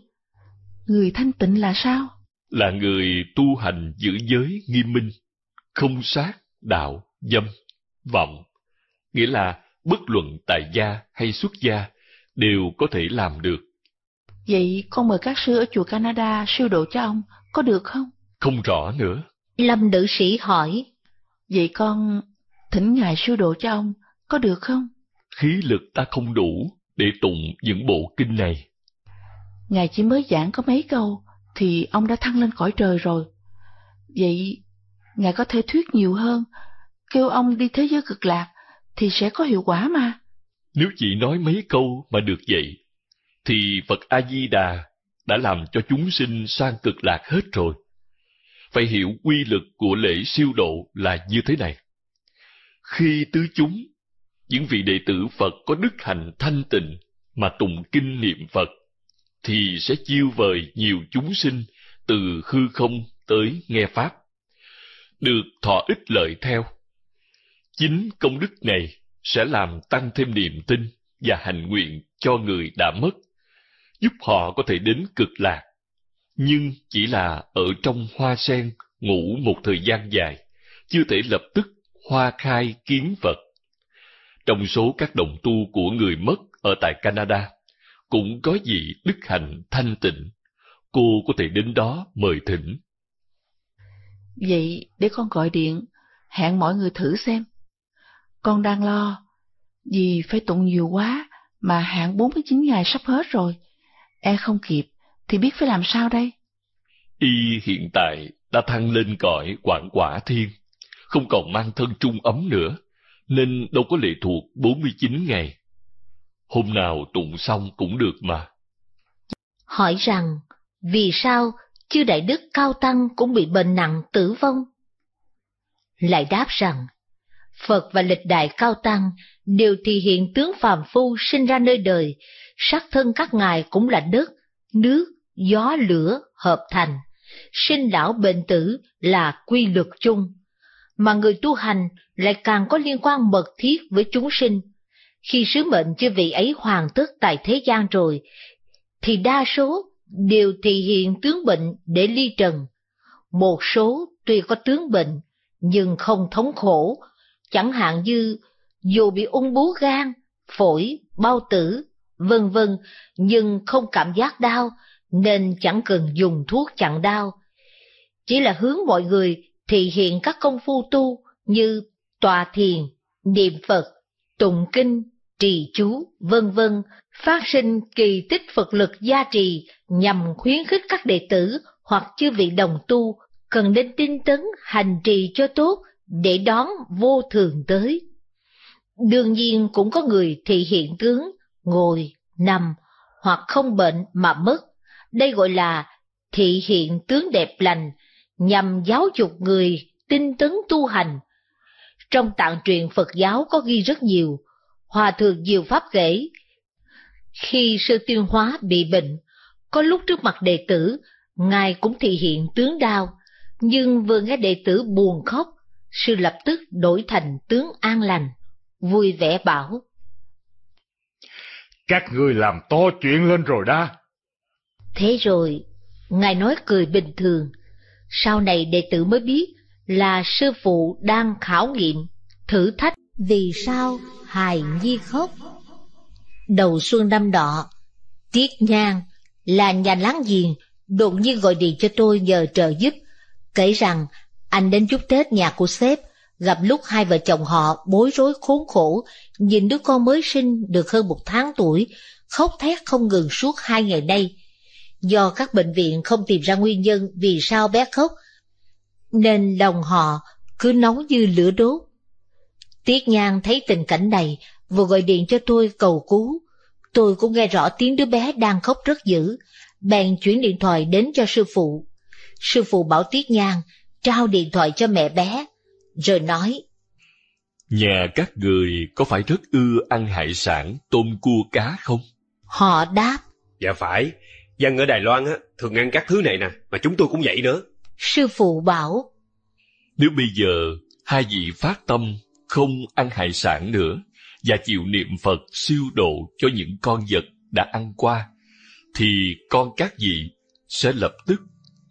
Người thanh tịnh là sao? Là người tu hành giữ giới nghiêm minh, không sát, đạo, dâm, vọng. Nghĩa là bất luận tại gia hay xuất gia đều có thể làm được. Vậy con mời các sư ở chùa Canada siêu độ cho ông, có được không? Không rõ nữa. Lâm nữ sĩ hỏi. Vậy con thỉnh ngài siêu độ cho ông, có được không? Khí lực ta không đủ để tụng những bộ kinh này. Ngài chỉ mới giảng có mấy câu, thì ông đã thăng lên cõi trời rồi. Vậy, Ngài có thể thuyết nhiều hơn, kêu ông đi thế giới cực lạc, thì sẽ có hiệu quả mà. Nếu chỉ nói mấy câu mà được vậy, thì Phật A-di-đà đã làm cho chúng sinh sang cực lạc hết rồi. Phải hiểu quy lực của lễ siêu độ là như thế này. Khi tứ chúng, những vị đệ tử Phật có đức hạnh thanh tịnh mà tụng kinh niệm Phật thì sẽ chiêu vời nhiều chúng sinh từ hư không tới nghe Pháp, được thọ ích lợi theo. Chính công đức này sẽ làm tăng thêm niềm tin và hành nguyện cho người đã mất, giúp họ có thể đến cực lạc, nhưng chỉ là ở trong hoa sen ngủ một thời gian dài, chưa thể lập tức hoa khai kiến Phật. Trong số các đồng tu của người mất ở tại Canada, cũng có vị đức hạnh thanh tịnh. Cô có thể đến đó mời thỉnh. Vậy để con gọi điện, hẹn mọi người thử xem. Con đang lo, vì phải tụng nhiều quá mà hạn 49 ngày sắp hết rồi. E không kịp, thì biết phải làm sao đây? Y hiện tại đã thăng lên cõi quảng quả thiên, không còn mang thân trung ấm nữa, nên đâu có lệ thuộc 49 ngày. Hôm nào tụng xong cũng được mà. Hỏi rằng, vì sao chư đại đức cao tăng cũng bị bệnh nặng tử vong? Lại đáp rằng, Phật và lịch đại cao tăng đều thì hiện tướng phàm phu sinh ra nơi đời, sắc thân các ngài cũng là đất, nước, gió, lửa hợp thành. Sinh lão bệnh tử là quy luật chung, mà người tu hành lại càng có liên quan mật thiết với chúng sinh, khi sứ mệnh chưa vị ấy hoàn tất tại thế gian rồi, thì đa số đều thị hiện tướng bệnh để ly trần. Một số tuy có tướng bệnh, nhưng không thống khổ, chẳng hạn như dù bị ung bú gan, phổi, bao tử, vân vân, nhưng không cảm giác đau nên chẳng cần dùng thuốc chặn đau. Chỉ là hướng mọi người thị hiện các công phu tu như tòa thiền, niệm Phật, tụng kinh, trì chú, vân vân, phát sinh kỳ tích Phật lực gia trì nhằm khuyến khích các đệ tử hoặc chư vị đồng tu cần nên tinh tấn hành trì cho tốt để đón vô thường tới. Đương nhiên cũng có người thị hiện tướng, ngồi, nằm hoặc không bệnh mà mất. Đây gọi là thị hiện tướng đẹp lành, nhằm giáo dục người tinh tấn tu hành. Trong tạng truyền Phật giáo có ghi rất nhiều, Hòa thượng Diệu Pháp kể, khi sư tiêu hóa bị bệnh, có lúc trước mặt đệ tử, Ngài cũng thị hiện tướng đau, nhưng vừa nghe đệ tử buồn khóc, sư lập tức đổi thành tướng an lành, vui vẻ bảo. Các ngươi làm to chuyện lên rồi đã. Thế rồi, Ngài nói cười bình thường, sau này đệ tử mới biết là sư phụ đang khảo nghiệm, thử thách vì sao hài nhi khóc? Đầu xuân năm đọ, Tiết nhan là nhà láng giềng đột nhiên gọi điện cho tôi nhờ trợ giúp, kể rằng anh đến chúc Tết nhà của sếp, gặp lúc hai vợ chồng họ bối rối khốn khổ, nhìn đứa con mới sinh được hơn một tháng tuổi, khóc thét không ngừng suốt hai ngày nay. Do các bệnh viện không tìm ra nguyên nhân vì sao bé khóc, nên lòng họ cứ nóng như lửa đốt. Tiết Nhan thấy tình cảnh này, vừa gọi điện cho tôi cầu cứu. Tôi cũng nghe rõ tiếng đứa bé đang khóc rất dữ, bèn chuyển điện thoại đến cho sư phụ. Sư phụ bảo Tiết Nhan trao điện thoại cho mẹ bé, rồi nói Nhà các người có phải rất ưa ăn hải sản, tôm cua cá không? Họ đáp Dạ phải, dân ở Đài Loan á, thường ăn các thứ này nè, mà chúng tôi cũng vậy nữa. Sư phụ bảo Nếu bây giờ hai vị phát tâm không ăn hải sản nữa và chịu niệm Phật siêu độ cho những con vật đã ăn qua, thì con các vị sẽ lập tức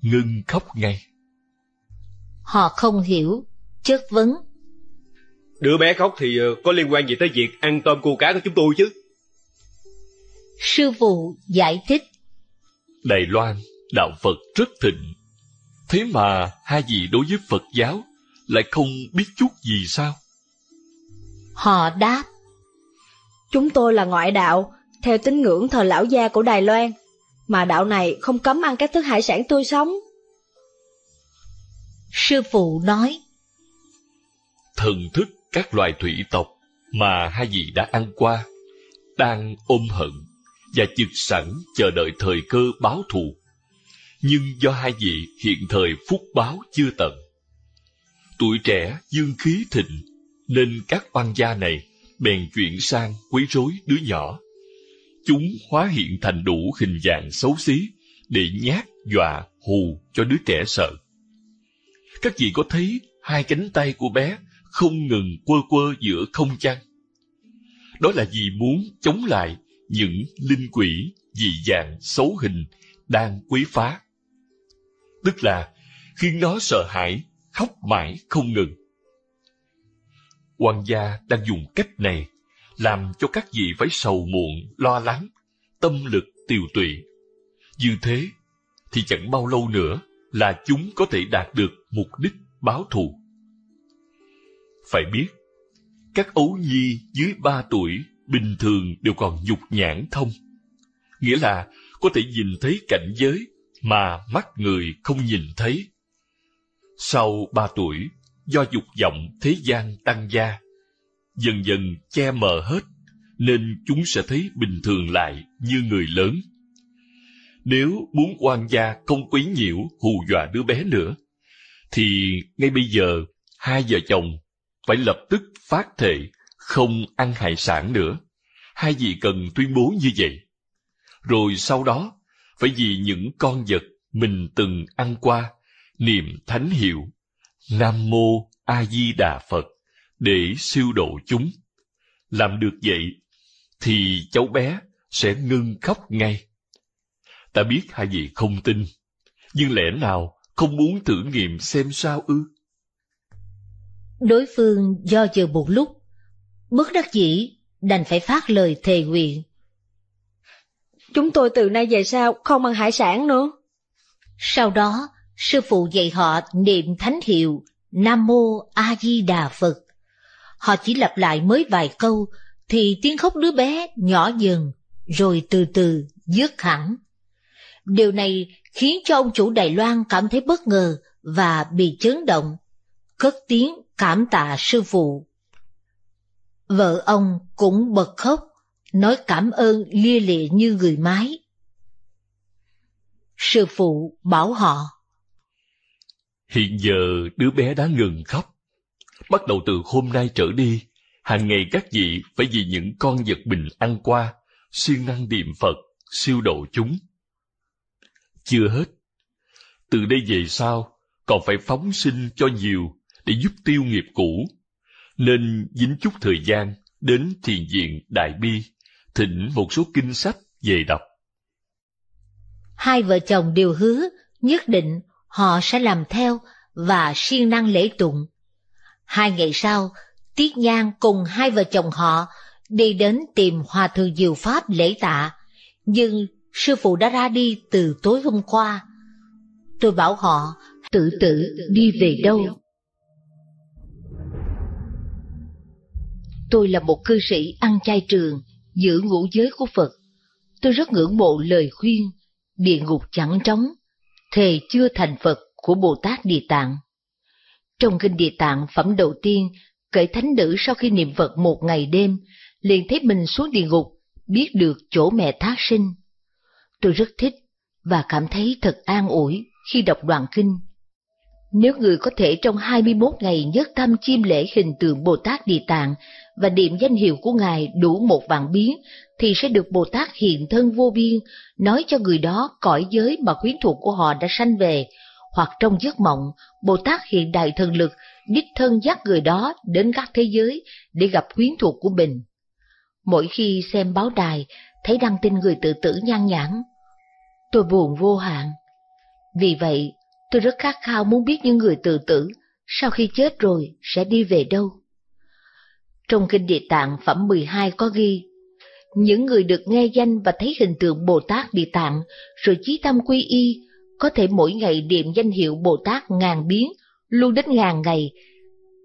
ngưng khóc ngay. Họ không hiểu, chất vấn. Đứa bé khóc thì ờ, có liên quan gì tới việc ăn tôm cua cá của chúng tôi chứ? Sư phụ giải thích. Đài Loan, đạo Phật rất thịnh. Thế mà hai vị đối với Phật giáo lại không biết chút gì sao? Họ đáp, chúng tôi là ngoại đạo, theo tín ngưỡng thờ lão gia của Đài Loan, mà đạo này không cấm ăn các thức hải sản tươi sống. Sư phụ nói, thần thức các loài thủy tộc mà hai vị đã ăn qua, đang ôm hận và chực sẵn chờ đợi thời cơ báo thù. Nhưng do hai vị hiện thời phúc báo chưa tận, tuổi trẻ dương khí thịnh nên các oan gia này bèn chuyển sang quấy rối đứa nhỏ. Chúng hóa hiện thành đủ hình dạng xấu xí để nhát dọa hù cho đứa trẻ sợ. Các vị có thấy hai cánh tay của bé không ngừng quơ quơ giữa không chăng? Đó là vì muốn chống lại những linh quỷ dị dạng xấu hình đang quấy phá. Tức là khiến nó sợ hãi, khóc mãi không ngừng. Quan gia đang dùng cách này làm cho các vị phải sầu muộn, lo lắng, tâm lực tiều tụy. Như thế thì chẳng bao lâu nữa là chúng có thể đạt được mục đích báo thù. Phải biết, các ấu nhi dưới ba tuổi bình thường đều còn nhục nhãn thông. Nghĩa là có thể nhìn thấy cảnh giới mà mắt người không nhìn thấy. Sau ba tuổi, do dục vọng thế gian tăng gia, dần dần che mờ hết, nên chúng sẽ thấy bình thường lại như người lớn. Nếu muốn quan gia không quấy nhiễu hù dọa đứa bé nữa, thì ngay bây giờ hai vợ chồng phải lập tức phát thệ không ăn hải sản nữa. Hai vị cần tuyên bố như vậy. Rồi sau đó, phải vì những con vật mình từng ăn qua, niềm thánh hiệu Nam Mô A Di Đà Phật để siêu độ chúng. Làm được vậy thì cháu bé sẽ ngưng khóc ngay. Ta biết hai vị không tin, nhưng lẽ nào không muốn thử nghiệm xem sao ư? Đối phương do dự một lúc, bất đắc dĩ đành phải phát lời thề nguyện. Chúng tôi từ nay về sau không ăn hải sản nữa. Sau đó, sư phụ dạy họ niệm thánh hiệu Nam Mô A Di Đà Phật. Họ chỉ lặp lại mới vài câu thì tiếng khóc đứa bé nhỏ dần rồi từ từ dứt hẳn. Điều này khiến cho ông chủ Đài Loan cảm thấy bất ngờ và bị chấn động, cất tiếng cảm tạ sư phụ. Vợ ông cũng bật khóc, nói cảm ơn lia lịa như người mái. Sư phụ bảo họ Hiện giờ đứa bé đã ngừng khóc. Bắt đầu từ hôm nay trở đi, hàng ngày các vị phải vì những con vật bình ăn qua, siêng năng niệm Phật, siêu độ chúng. Chưa hết, từ đây về sau còn phải phóng sinh cho nhiều để giúp tiêu nghiệp cũ, nên dính chút thời gian đến thiền viện Đại Bi, thỉnh một số kinh sách về đọc. Hai vợ chồng đều hứa nhất định họ sẽ làm theo và siêng năng lễ tụng. Hai ngày sau, Tiết Nhan cùng hai vợ chồng họ đi đến tìm Hòa Thượng Diệu Pháp lễ tạ, nhưng sư phụ đã ra đi từ tối hôm qua. Tôi bảo họ tự tử đi về đâu. Tôi là một cư sĩ ăn chay trường, giữ ngũ giới của Phật. Tôi rất ngưỡng mộ lời khuyên, địa ngục chẳng trống, thề chưa thành Phật của Bồ Tát Địa Tạng. Trong kinh Địa Tạng phẩm đầu tiên, kể thánh nữ sau khi niệm Phật một ngày đêm, liền thấy mình xuống địa ngục, biết được chỗ mẹ thá sinh. Tôi rất thích và cảm thấy thật an ủi khi đọc đoạn kinh. Nếu người có thể trong 21 ngày nhất tâm chiêm lễ hình tượng Bồ Tát Địa Tạng và điểm danh hiệu của Ngài đủ một vạn biến, thì sẽ được Bồ Tát hiện thân vô biên, nói cho người đó cõi giới mà quyến thuộc của họ đã sanh về, hoặc trong giấc mộng, Bồ Tát hiện đại thần lực đích thân dắt người đó đến các thế giới để gặp quyến thuộc của mình. Mỗi khi xem báo đài, thấy đăng tin người tự tử nhan nhãn, tôi buồn vô hạn. Vì vậy, tôi rất khát khao muốn biết những người tự tử sau khi chết rồi sẽ đi về đâu. Trong kinh Địa Tạng phẩm 12 có ghi những người được nghe danh và thấy hình tượng Bồ Tát bị Tạng, rồi chí tâm quy y, có thể mỗi ngày niệm danh hiệu Bồ Tát ngàn biến, luôn đến ngàn ngày,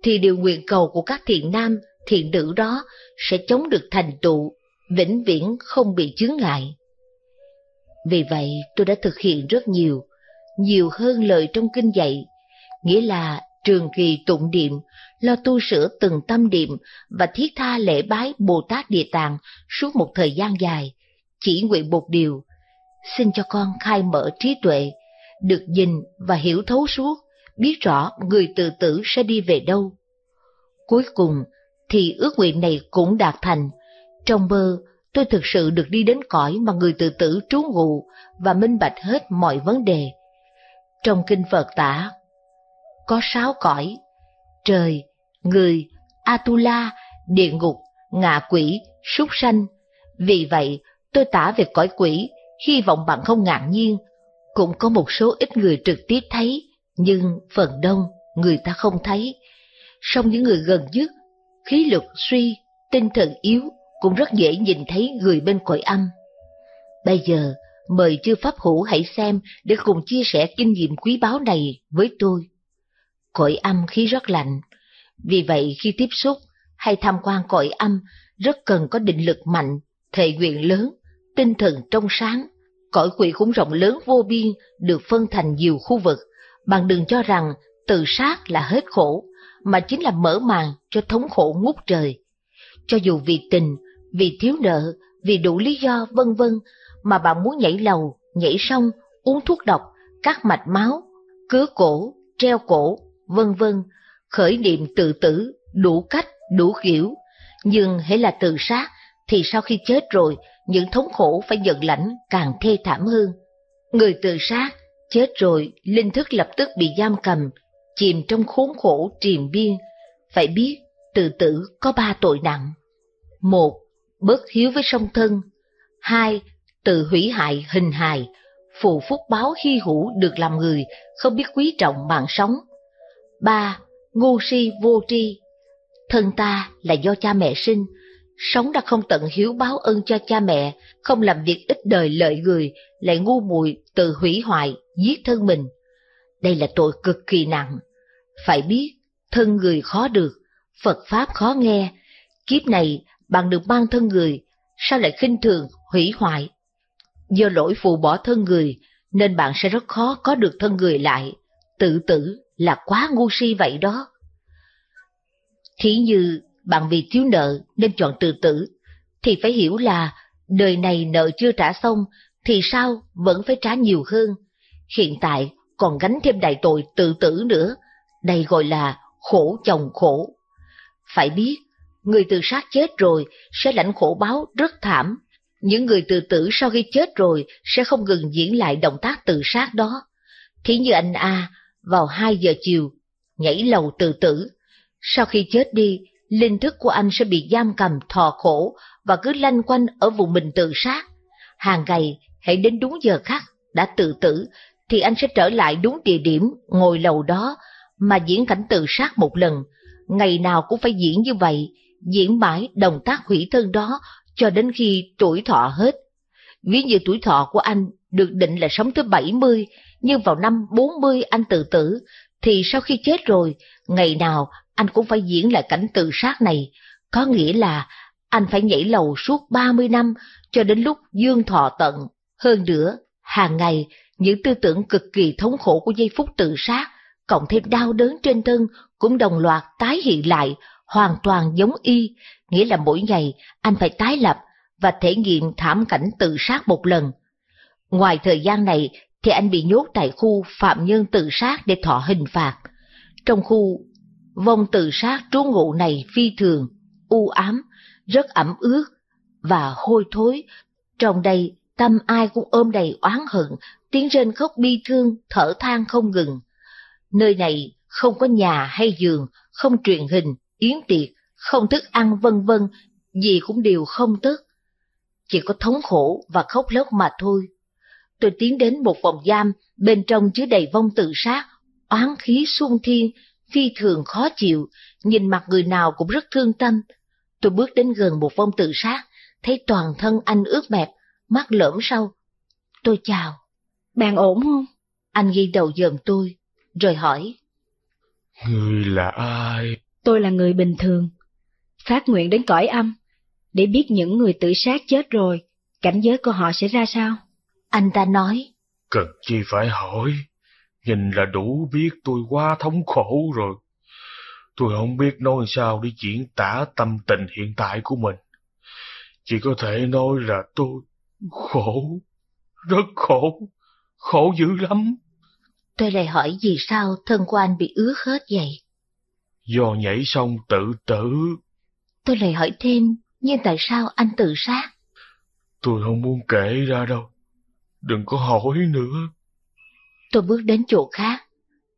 thì điều nguyện cầu của các thiện nam, thiện nữ đó sẽ chống được thành tựu, vĩnh viễn không bị chướng ngại. Vì vậy, tôi đã thực hiện rất nhiều, nhiều hơn lời trong kinh dạy, nghĩa là trường kỳ tụng niệm, lo tu sửa từng tâm niệm và thiết tha lễ bái Bồ Tát Địa Tạng suốt một thời gian dài, chỉ nguyện một điều, xin cho con khai mở trí tuệ, được nhìn và hiểu thấu suốt, biết rõ người tự tử sẽ đi về đâu. Cuối cùng thì ước nguyện này cũng đạt thành. Trong mơ, tôi thực sự được đi đến cõi mà người tự tử trú ngụ và minh bạch hết mọi vấn đề. Trong kinh Phật tả có sáu cõi, trời, người, Atula, địa ngục, ngạ quỷ, súc sanh. Vì vậy, tôi tả về cõi quỷ, hy vọng bạn không ngạc nhiên. Cũng có một số ít người trực tiếp thấy, nhưng phần đông người ta không thấy. Song những người gần nhất, khí lực suy, tinh thần yếu cũng rất dễ nhìn thấy người bên cõi âm. Bây giờ, mời chư Pháp Hữu hãy xem để cùng chia sẻ kinh nghiệm quý báu này với tôi cõi âm khí rất lạnh. Vì vậy khi tiếp xúc hay tham quan cõi âm rất cần có định lực mạnh, thể nguyện lớn, tinh thần trong sáng. Cõi quỷ cũng rộng lớn vô biên, được phân thành nhiều khu vực. Bạn đừng cho rằng tự sát là hết khổ, mà chính là mở màn cho thống khổ ngút trời. Cho dù vì tình, vì thiếu nợ, vì đủ lý do vân vân mà bạn muốn nhảy lầu, nhảy sông, uống thuốc độc, cắt mạch máu, cứa cổ, treo cổ, vân vân, khởi niệm tự tử, đủ cách, đủ kiểu. Nhưng hễ là tự sát, thì sau khi chết rồi, những thống khổ phải nhận lãnh càng thê thảm hơn. Người tự sát, chết rồi, linh thức lập tức bị giam cầm, chìm trong khốn khổ triền biên. Phải biết, tự tử có ba tội nặng. Một, bất hiếu với song thân. Hai, tự hủy hại hình hài, phù phúc báo hy hữu được làm người, không biết quý trọng mạng sống ba ngu si vô tri thân ta là do cha mẹ sinh sống đã không tận hiếu báo ơn cho cha mẹ không làm việc ích đời lợi người lại ngu muội tự hủy hoại giết thân mình đây là tội cực kỳ nặng phải biết thân người khó được phật pháp khó nghe kiếp này bạn được mang thân người sao lại khinh thường hủy hoại do lỗi phụ bỏ thân người nên bạn sẽ rất khó có được thân người lại tự tử là quá ngu si vậy đó. Thí như bạn vì thiếu nợ nên chọn tự tử, thì phải hiểu là đời này nợ chưa trả xong thì sao vẫn phải trả nhiều hơn. Hiện tại còn gánh thêm đại tội tự tử nữa, đây gọi là khổ chồng khổ. Phải biết, người tự sát chết rồi sẽ lãnh khổ báo rất thảm. Những người tự tử sau khi chết rồi sẽ không ngừng diễn lại động tác tự sát đó. Thí như anh A, vào 2 giờ chiều, nhảy lầu tự tử. Sau khi chết đi, linh thức của anh sẽ bị giam cầm thò khổ và cứ lanh quanh ở vùng mình tự sát. Hàng ngày, hãy đến đúng giờ khắc đã tự tử, thì anh sẽ trở lại đúng địa điểm, ngồi lầu đó, mà diễn cảnh tự sát một lần. Ngày nào cũng phải diễn như vậy, diễn mãi động tác hủy thân đó cho đến khi tuổi thọ hết. Ví như tuổi thọ của anh được định là sống tới 70, nhưng vào năm 40 anh tự tử, thì sau khi chết rồi, ngày nào anh cũng phải diễn lại cảnh tự sát này, có nghĩa là anh phải nhảy lầu suốt 30 năm cho đến lúc dương thọ tận. Hơn nữa, hàng ngày, những tư tưởng cực kỳ thống khổ của giây phút tự sát, cộng thêm đau đớn trên thân cũng đồng loạt tái hiện lại, hoàn toàn giống y, nghĩa là mỗi ngày anh phải tái lập và thể nghiệm thảm cảnh tự sát một lần. Ngoài thời gian này thì anh bị nhốt tại khu phạm nhân tự sát để thọ hình phạt. Trong khu vong tự sát trú ngụ này phi thường, u ám, rất ẩm ướt và hôi thối. Trong đây, tâm ai cũng ôm đầy oán hận, tiếng rên khóc bi thương, thở than không ngừng. Nơi này không có nhà hay giường, không truyền hình, yến tiệc, không thức ăn vân vân, gì cũng đều không tức. Chỉ có thống khổ và khóc lóc mà thôi tôi tiến đến một phòng giam, bên trong chứa đầy vong tự sát, oán khí xuân thiên, phi thường khó chịu, nhìn mặt người nào cũng rất thương tâm. Tôi bước đến gần một vong tự sát, thấy toàn thân anh ướt mẹp, mắt lõm sâu. Tôi chào. Bạn ổn không? Anh ghi đầu dòm tôi, rồi hỏi. Người là ai? Tôi là người bình thường. Phát nguyện đến cõi âm, để biết những người tự sát chết rồi, cảnh giới của họ sẽ ra sao? Anh ta nói. Cần chi phải hỏi, nhìn là đủ biết tôi quá thống khổ rồi. Tôi không biết nói sao để diễn tả tâm tình hiện tại của mình. Chỉ có thể nói là tôi khổ, rất khổ, khổ dữ lắm. Tôi lại hỏi vì sao thân của anh bị ướt hết vậy? Do nhảy xong tự tử. Tôi lại hỏi thêm, nhưng tại sao anh tự sát? Tôi không muốn kể ra đâu. Đừng có hỏi nữa. Tôi bước đến chỗ khác,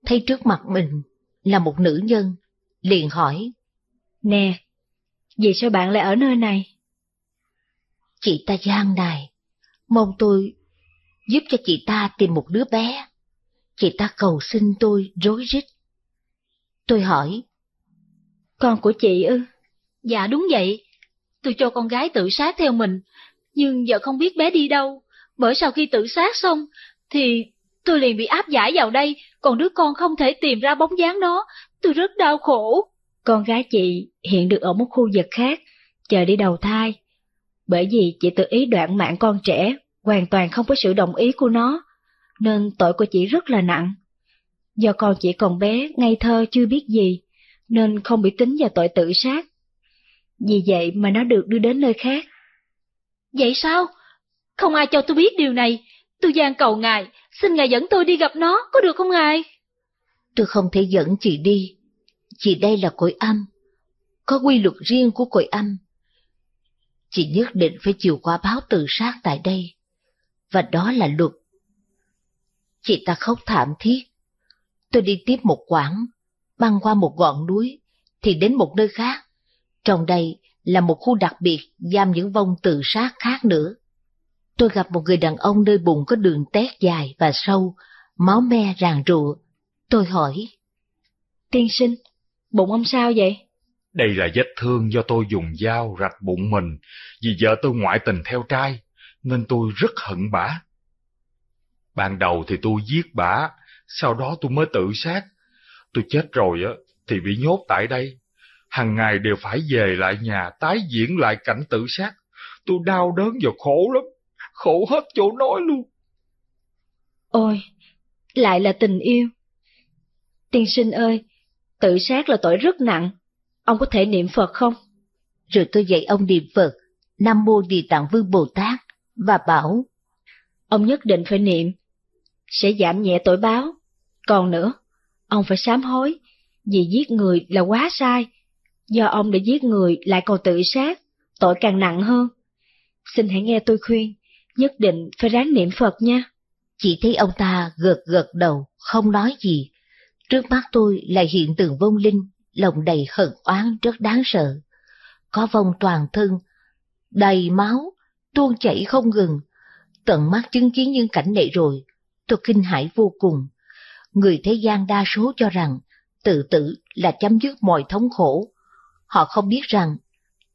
thấy trước mặt mình là một nữ nhân, liền hỏi. Nè, vì sao bạn lại ở nơi này? Chị ta gian này, mong tôi giúp cho chị ta tìm một đứa bé. Chị ta cầu xin tôi rối rít. Tôi hỏi. Con của chị ư? Dạ đúng vậy, tôi cho con gái tự sát theo mình, nhưng giờ không biết bé đi đâu. Bởi sau khi tự sát xong, thì tôi liền bị áp giải vào đây, còn đứa con không thể tìm ra bóng dáng nó, tôi rất đau khổ. Con gái chị hiện được ở một khu vực khác, chờ đi đầu thai. Bởi vì chị tự ý đoạn mạng con trẻ, hoàn toàn không có sự đồng ý của nó, nên tội của chị rất là nặng. Do con chỉ còn bé, ngây thơ chưa biết gì, nên không bị tính vào tội tự sát. Vì vậy mà nó được đưa đến nơi khác. Vậy sao? Không ai cho tôi biết điều này. Tôi gian cầu ngài, xin ngài dẫn tôi đi gặp nó, có được không ngài? Tôi không thể dẫn chị đi, Chị đây là cõi âm, có quy luật riêng của cõi âm. Chị nhất định phải chịu qua báo tự sát tại đây, và đó là luật. Chị ta khóc thảm thiết. Tôi đi tiếp một quãng, băng qua một ngọn núi, thì đến một nơi khác. Trong đây là một khu đặc biệt giam những vong tự sát khác nữa tôi gặp một người đàn ông nơi bụng có đường tét dài và sâu, máu me ràng rụa. Tôi hỏi, Tiên sinh, bụng ông sao vậy? Đây là vết thương do tôi dùng dao rạch bụng mình, vì vợ tôi ngoại tình theo trai, nên tôi rất hận bả. Ban đầu thì tôi giết bả, sau đó tôi mới tự sát. Tôi chết rồi á thì bị nhốt tại đây. Hằng ngày đều phải về lại nhà tái diễn lại cảnh tự sát. Tôi đau đớn và khổ lắm khổ hết chỗ nói luôn. Ôi, lại là tình yêu. Tiên sinh ơi, tự sát là tội rất nặng, ông có thể niệm Phật không? Rồi tôi dạy ông niệm Phật, Nam Mô Địa Tạng Vương Bồ Tát, và bảo, ông nhất định phải niệm, sẽ giảm nhẹ tội báo. Còn nữa, ông phải sám hối, vì giết người là quá sai, do ông đã giết người lại còn tự sát, tội càng nặng hơn. Xin hãy nghe tôi khuyên nhất định phải ráng niệm Phật nha. Chỉ thấy ông ta gật gật đầu, không nói gì. Trước mắt tôi là hiện tượng vong linh, lòng đầy hận oán rất đáng sợ. Có vong toàn thân, đầy máu, tuôn chảy không ngừng. Tận mắt chứng kiến những cảnh này rồi, tôi kinh hãi vô cùng. Người thế gian đa số cho rằng tự tử là chấm dứt mọi thống khổ. Họ không biết rằng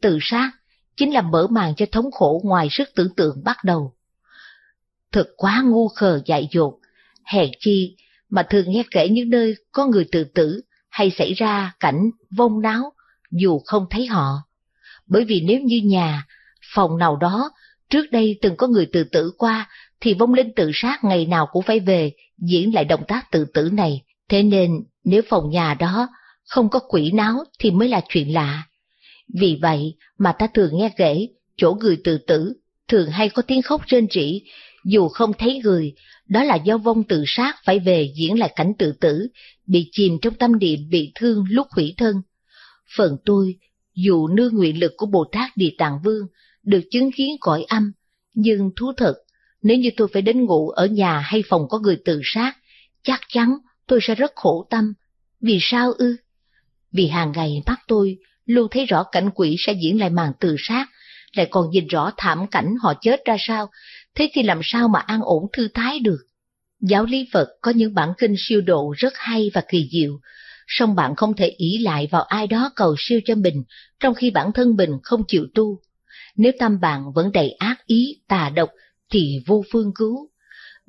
tự sát chính là mở màn cho thống khổ ngoài sức tưởng tượng bắt đầu thật quá ngu khờ dại dột, hèn chi mà thường nghe kể những nơi có người tự tử hay xảy ra cảnh vong náo dù không thấy họ. Bởi vì nếu như nhà, phòng nào đó trước đây từng có người tự tử qua thì vong linh tự sát ngày nào cũng phải về diễn lại động tác tự tử này. Thế nên nếu phòng nhà đó không có quỷ náo thì mới là chuyện lạ. Vì vậy mà ta thường nghe kể chỗ người tự tử thường hay có tiếng khóc rên rỉ dù không thấy người, đó là do vong tự sát phải về diễn lại cảnh tự tử, bị chìm trong tâm niệm bị thương lúc hủy thân. Phần tôi, dù nương nguyện lực của Bồ Tát Địa Tạng Vương, được chứng kiến cõi âm, nhưng thú thật, nếu như tôi phải đến ngủ ở nhà hay phòng có người tự sát, chắc chắn tôi sẽ rất khổ tâm. Vì sao ư? Vì hàng ngày mắt tôi luôn thấy rõ cảnh quỷ sẽ diễn lại màn tự sát, lại còn nhìn rõ thảm cảnh họ chết ra sao, thế thì làm sao mà an ổn thư thái được? Giáo lý Phật có những bản kinh siêu độ rất hay và kỳ diệu, song bạn không thể ý lại vào ai đó cầu siêu cho mình, trong khi bản thân mình không chịu tu. Nếu tâm bạn vẫn đầy ác ý, tà độc, thì vô phương cứu.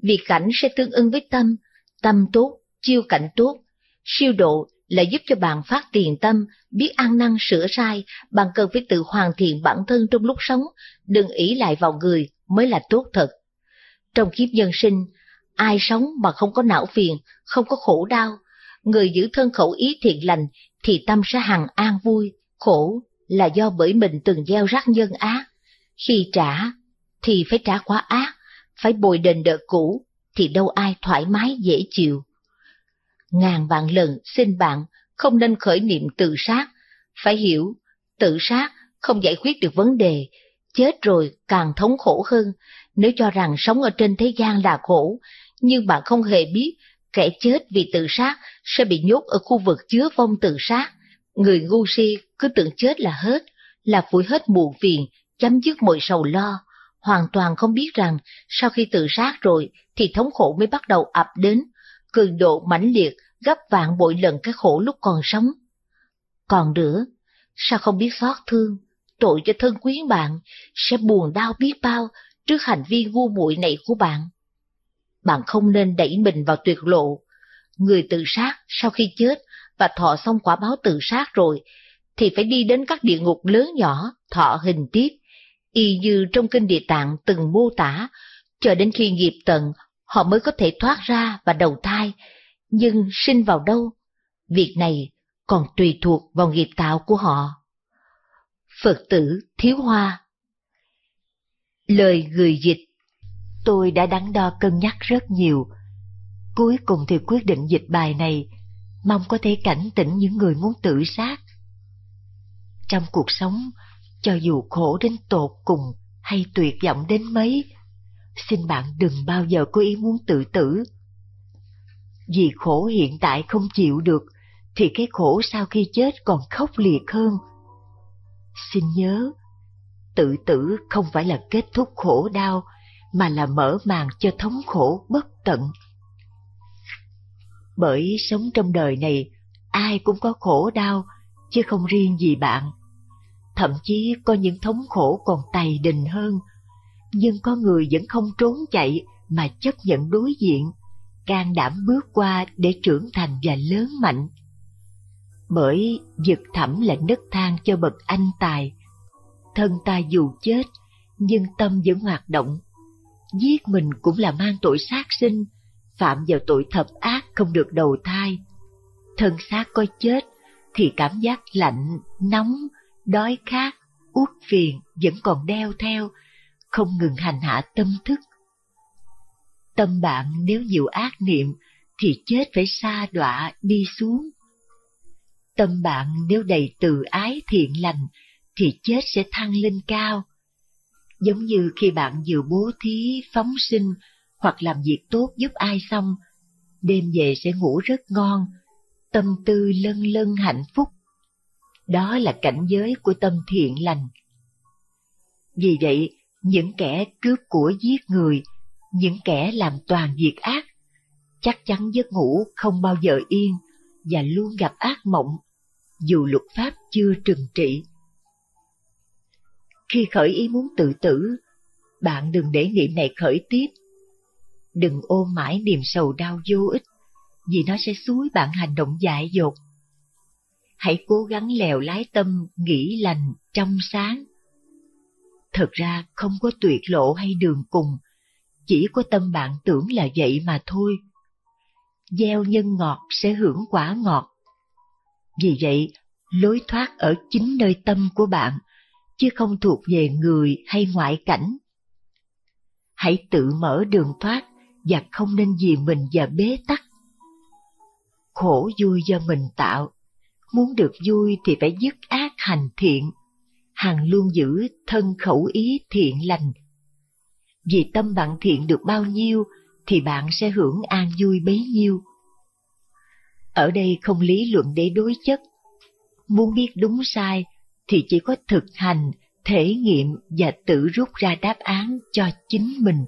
Vì cảnh sẽ tương ưng với tâm, tâm tốt, chiêu cảnh tốt. Siêu độ là giúp cho bạn phát tiền tâm, biết ăn năn sửa sai, bạn cần phải tự hoàn thiện bản thân trong lúc sống, đừng ý lại vào người, mới là tốt thật. Trong kiếp nhân sinh, ai sống mà không có não phiền, không có khổ đau, người giữ thân khẩu ý thiện lành thì tâm sẽ hằng an vui, khổ là do bởi mình từng gieo rắc nhân ác. Khi trả thì phải trả quá ác, phải bồi đền đợt cũ thì đâu ai thoải mái dễ chịu. Ngàn vạn lần xin bạn không nên khởi niệm tự sát, phải hiểu tự sát không giải quyết được vấn đề chết rồi càng thống khổ hơn nếu cho rằng sống ở trên thế gian là khổ, nhưng bạn không hề biết kẻ chết vì tự sát sẽ bị nhốt ở khu vực chứa vong tự sát. Người ngu si cứ tưởng chết là hết, là phủi hết muộn phiền, chấm dứt mọi sầu lo, hoàn toàn không biết rằng sau khi tự sát rồi thì thống khổ mới bắt đầu ập đến, cường độ mãnh liệt gấp vạn bội lần cái khổ lúc còn sống. Còn nữa, sao không biết xót thương? tội cho thân quyến bạn sẽ buồn đau biết bao trước hành vi ngu muội này của bạn. Bạn không nên đẩy mình vào tuyệt lộ. Người tự sát sau khi chết và thọ xong quả báo tự sát rồi thì phải đi đến các địa ngục lớn nhỏ thọ hình tiếp. y như trong kinh địa tạng từng mô tả, cho đến khi nghiệp tận họ mới có thể thoát ra và đầu thai, nhưng sinh vào đâu? Việc này còn tùy thuộc vào nghiệp tạo của họ. Phật tử Thiếu Hoa Lời người dịch Tôi đã đắn đo cân nhắc rất nhiều. Cuối cùng thì quyết định dịch bài này, mong có thể cảnh tỉnh những người muốn tự sát. Trong cuộc sống, cho dù khổ đến tột cùng hay tuyệt vọng đến mấy, xin bạn đừng bao giờ có ý muốn tự tử. Vì khổ hiện tại không chịu được, thì cái khổ sau khi chết còn khốc liệt hơn – Xin nhớ, tự tử không phải là kết thúc khổ đau, mà là mở màn cho thống khổ bất tận. Bởi sống trong đời này, ai cũng có khổ đau, chứ không riêng gì bạn. Thậm chí có những thống khổ còn tày đình hơn, nhưng có người vẫn không trốn chạy mà chấp nhận đối diện, can đảm bước qua để trưởng thành và lớn mạnh bởi vực thẳm là đất thang cho bậc anh tài. Thân ta dù chết, nhưng tâm vẫn hoạt động. Giết mình cũng là mang tội sát sinh, phạm vào tội thập ác không được đầu thai. Thân xác có chết thì cảm giác lạnh, nóng, đói khát, uất phiền vẫn còn đeo theo, không ngừng hành hạ tâm thức. Tâm bạn nếu nhiều ác niệm thì chết phải xa đọa đi xuống Tâm bạn nếu đầy từ ái thiện lành, thì chết sẽ thăng lên cao. Giống như khi bạn vừa bố thí, phóng sinh hoặc làm việc tốt giúp ai xong, đêm về sẽ ngủ rất ngon, tâm tư lân lân hạnh phúc. Đó là cảnh giới của tâm thiện lành. Vì vậy, những kẻ cướp của giết người, những kẻ làm toàn việc ác, chắc chắn giấc ngủ không bao giờ yên và luôn gặp ác mộng dù luật pháp chưa trừng trị. Khi khởi ý muốn tự tử, bạn đừng để niệm này khởi tiếp. Đừng ôm mãi niềm sầu đau vô ích, vì nó sẽ suối bạn hành động dại dột. Hãy cố gắng lèo lái tâm nghĩ lành, trong sáng. Thật ra không có tuyệt lộ hay đường cùng, chỉ có tâm bạn tưởng là vậy mà thôi. Gieo nhân ngọt sẽ hưởng quả ngọt, vì vậy, lối thoát ở chính nơi tâm của bạn, chứ không thuộc về người hay ngoại cảnh. Hãy tự mở đường thoát và không nên vì mình và bế tắc. Khổ vui do mình tạo, muốn được vui thì phải dứt ác hành thiện, hàng luôn giữ thân khẩu ý thiện lành. Vì tâm bạn thiện được bao nhiêu thì bạn sẽ hưởng an vui bấy nhiêu. Ở đây không lý luận để đối chất. Muốn biết đúng sai thì chỉ có thực hành, thể nghiệm và tự rút ra đáp án cho chính mình.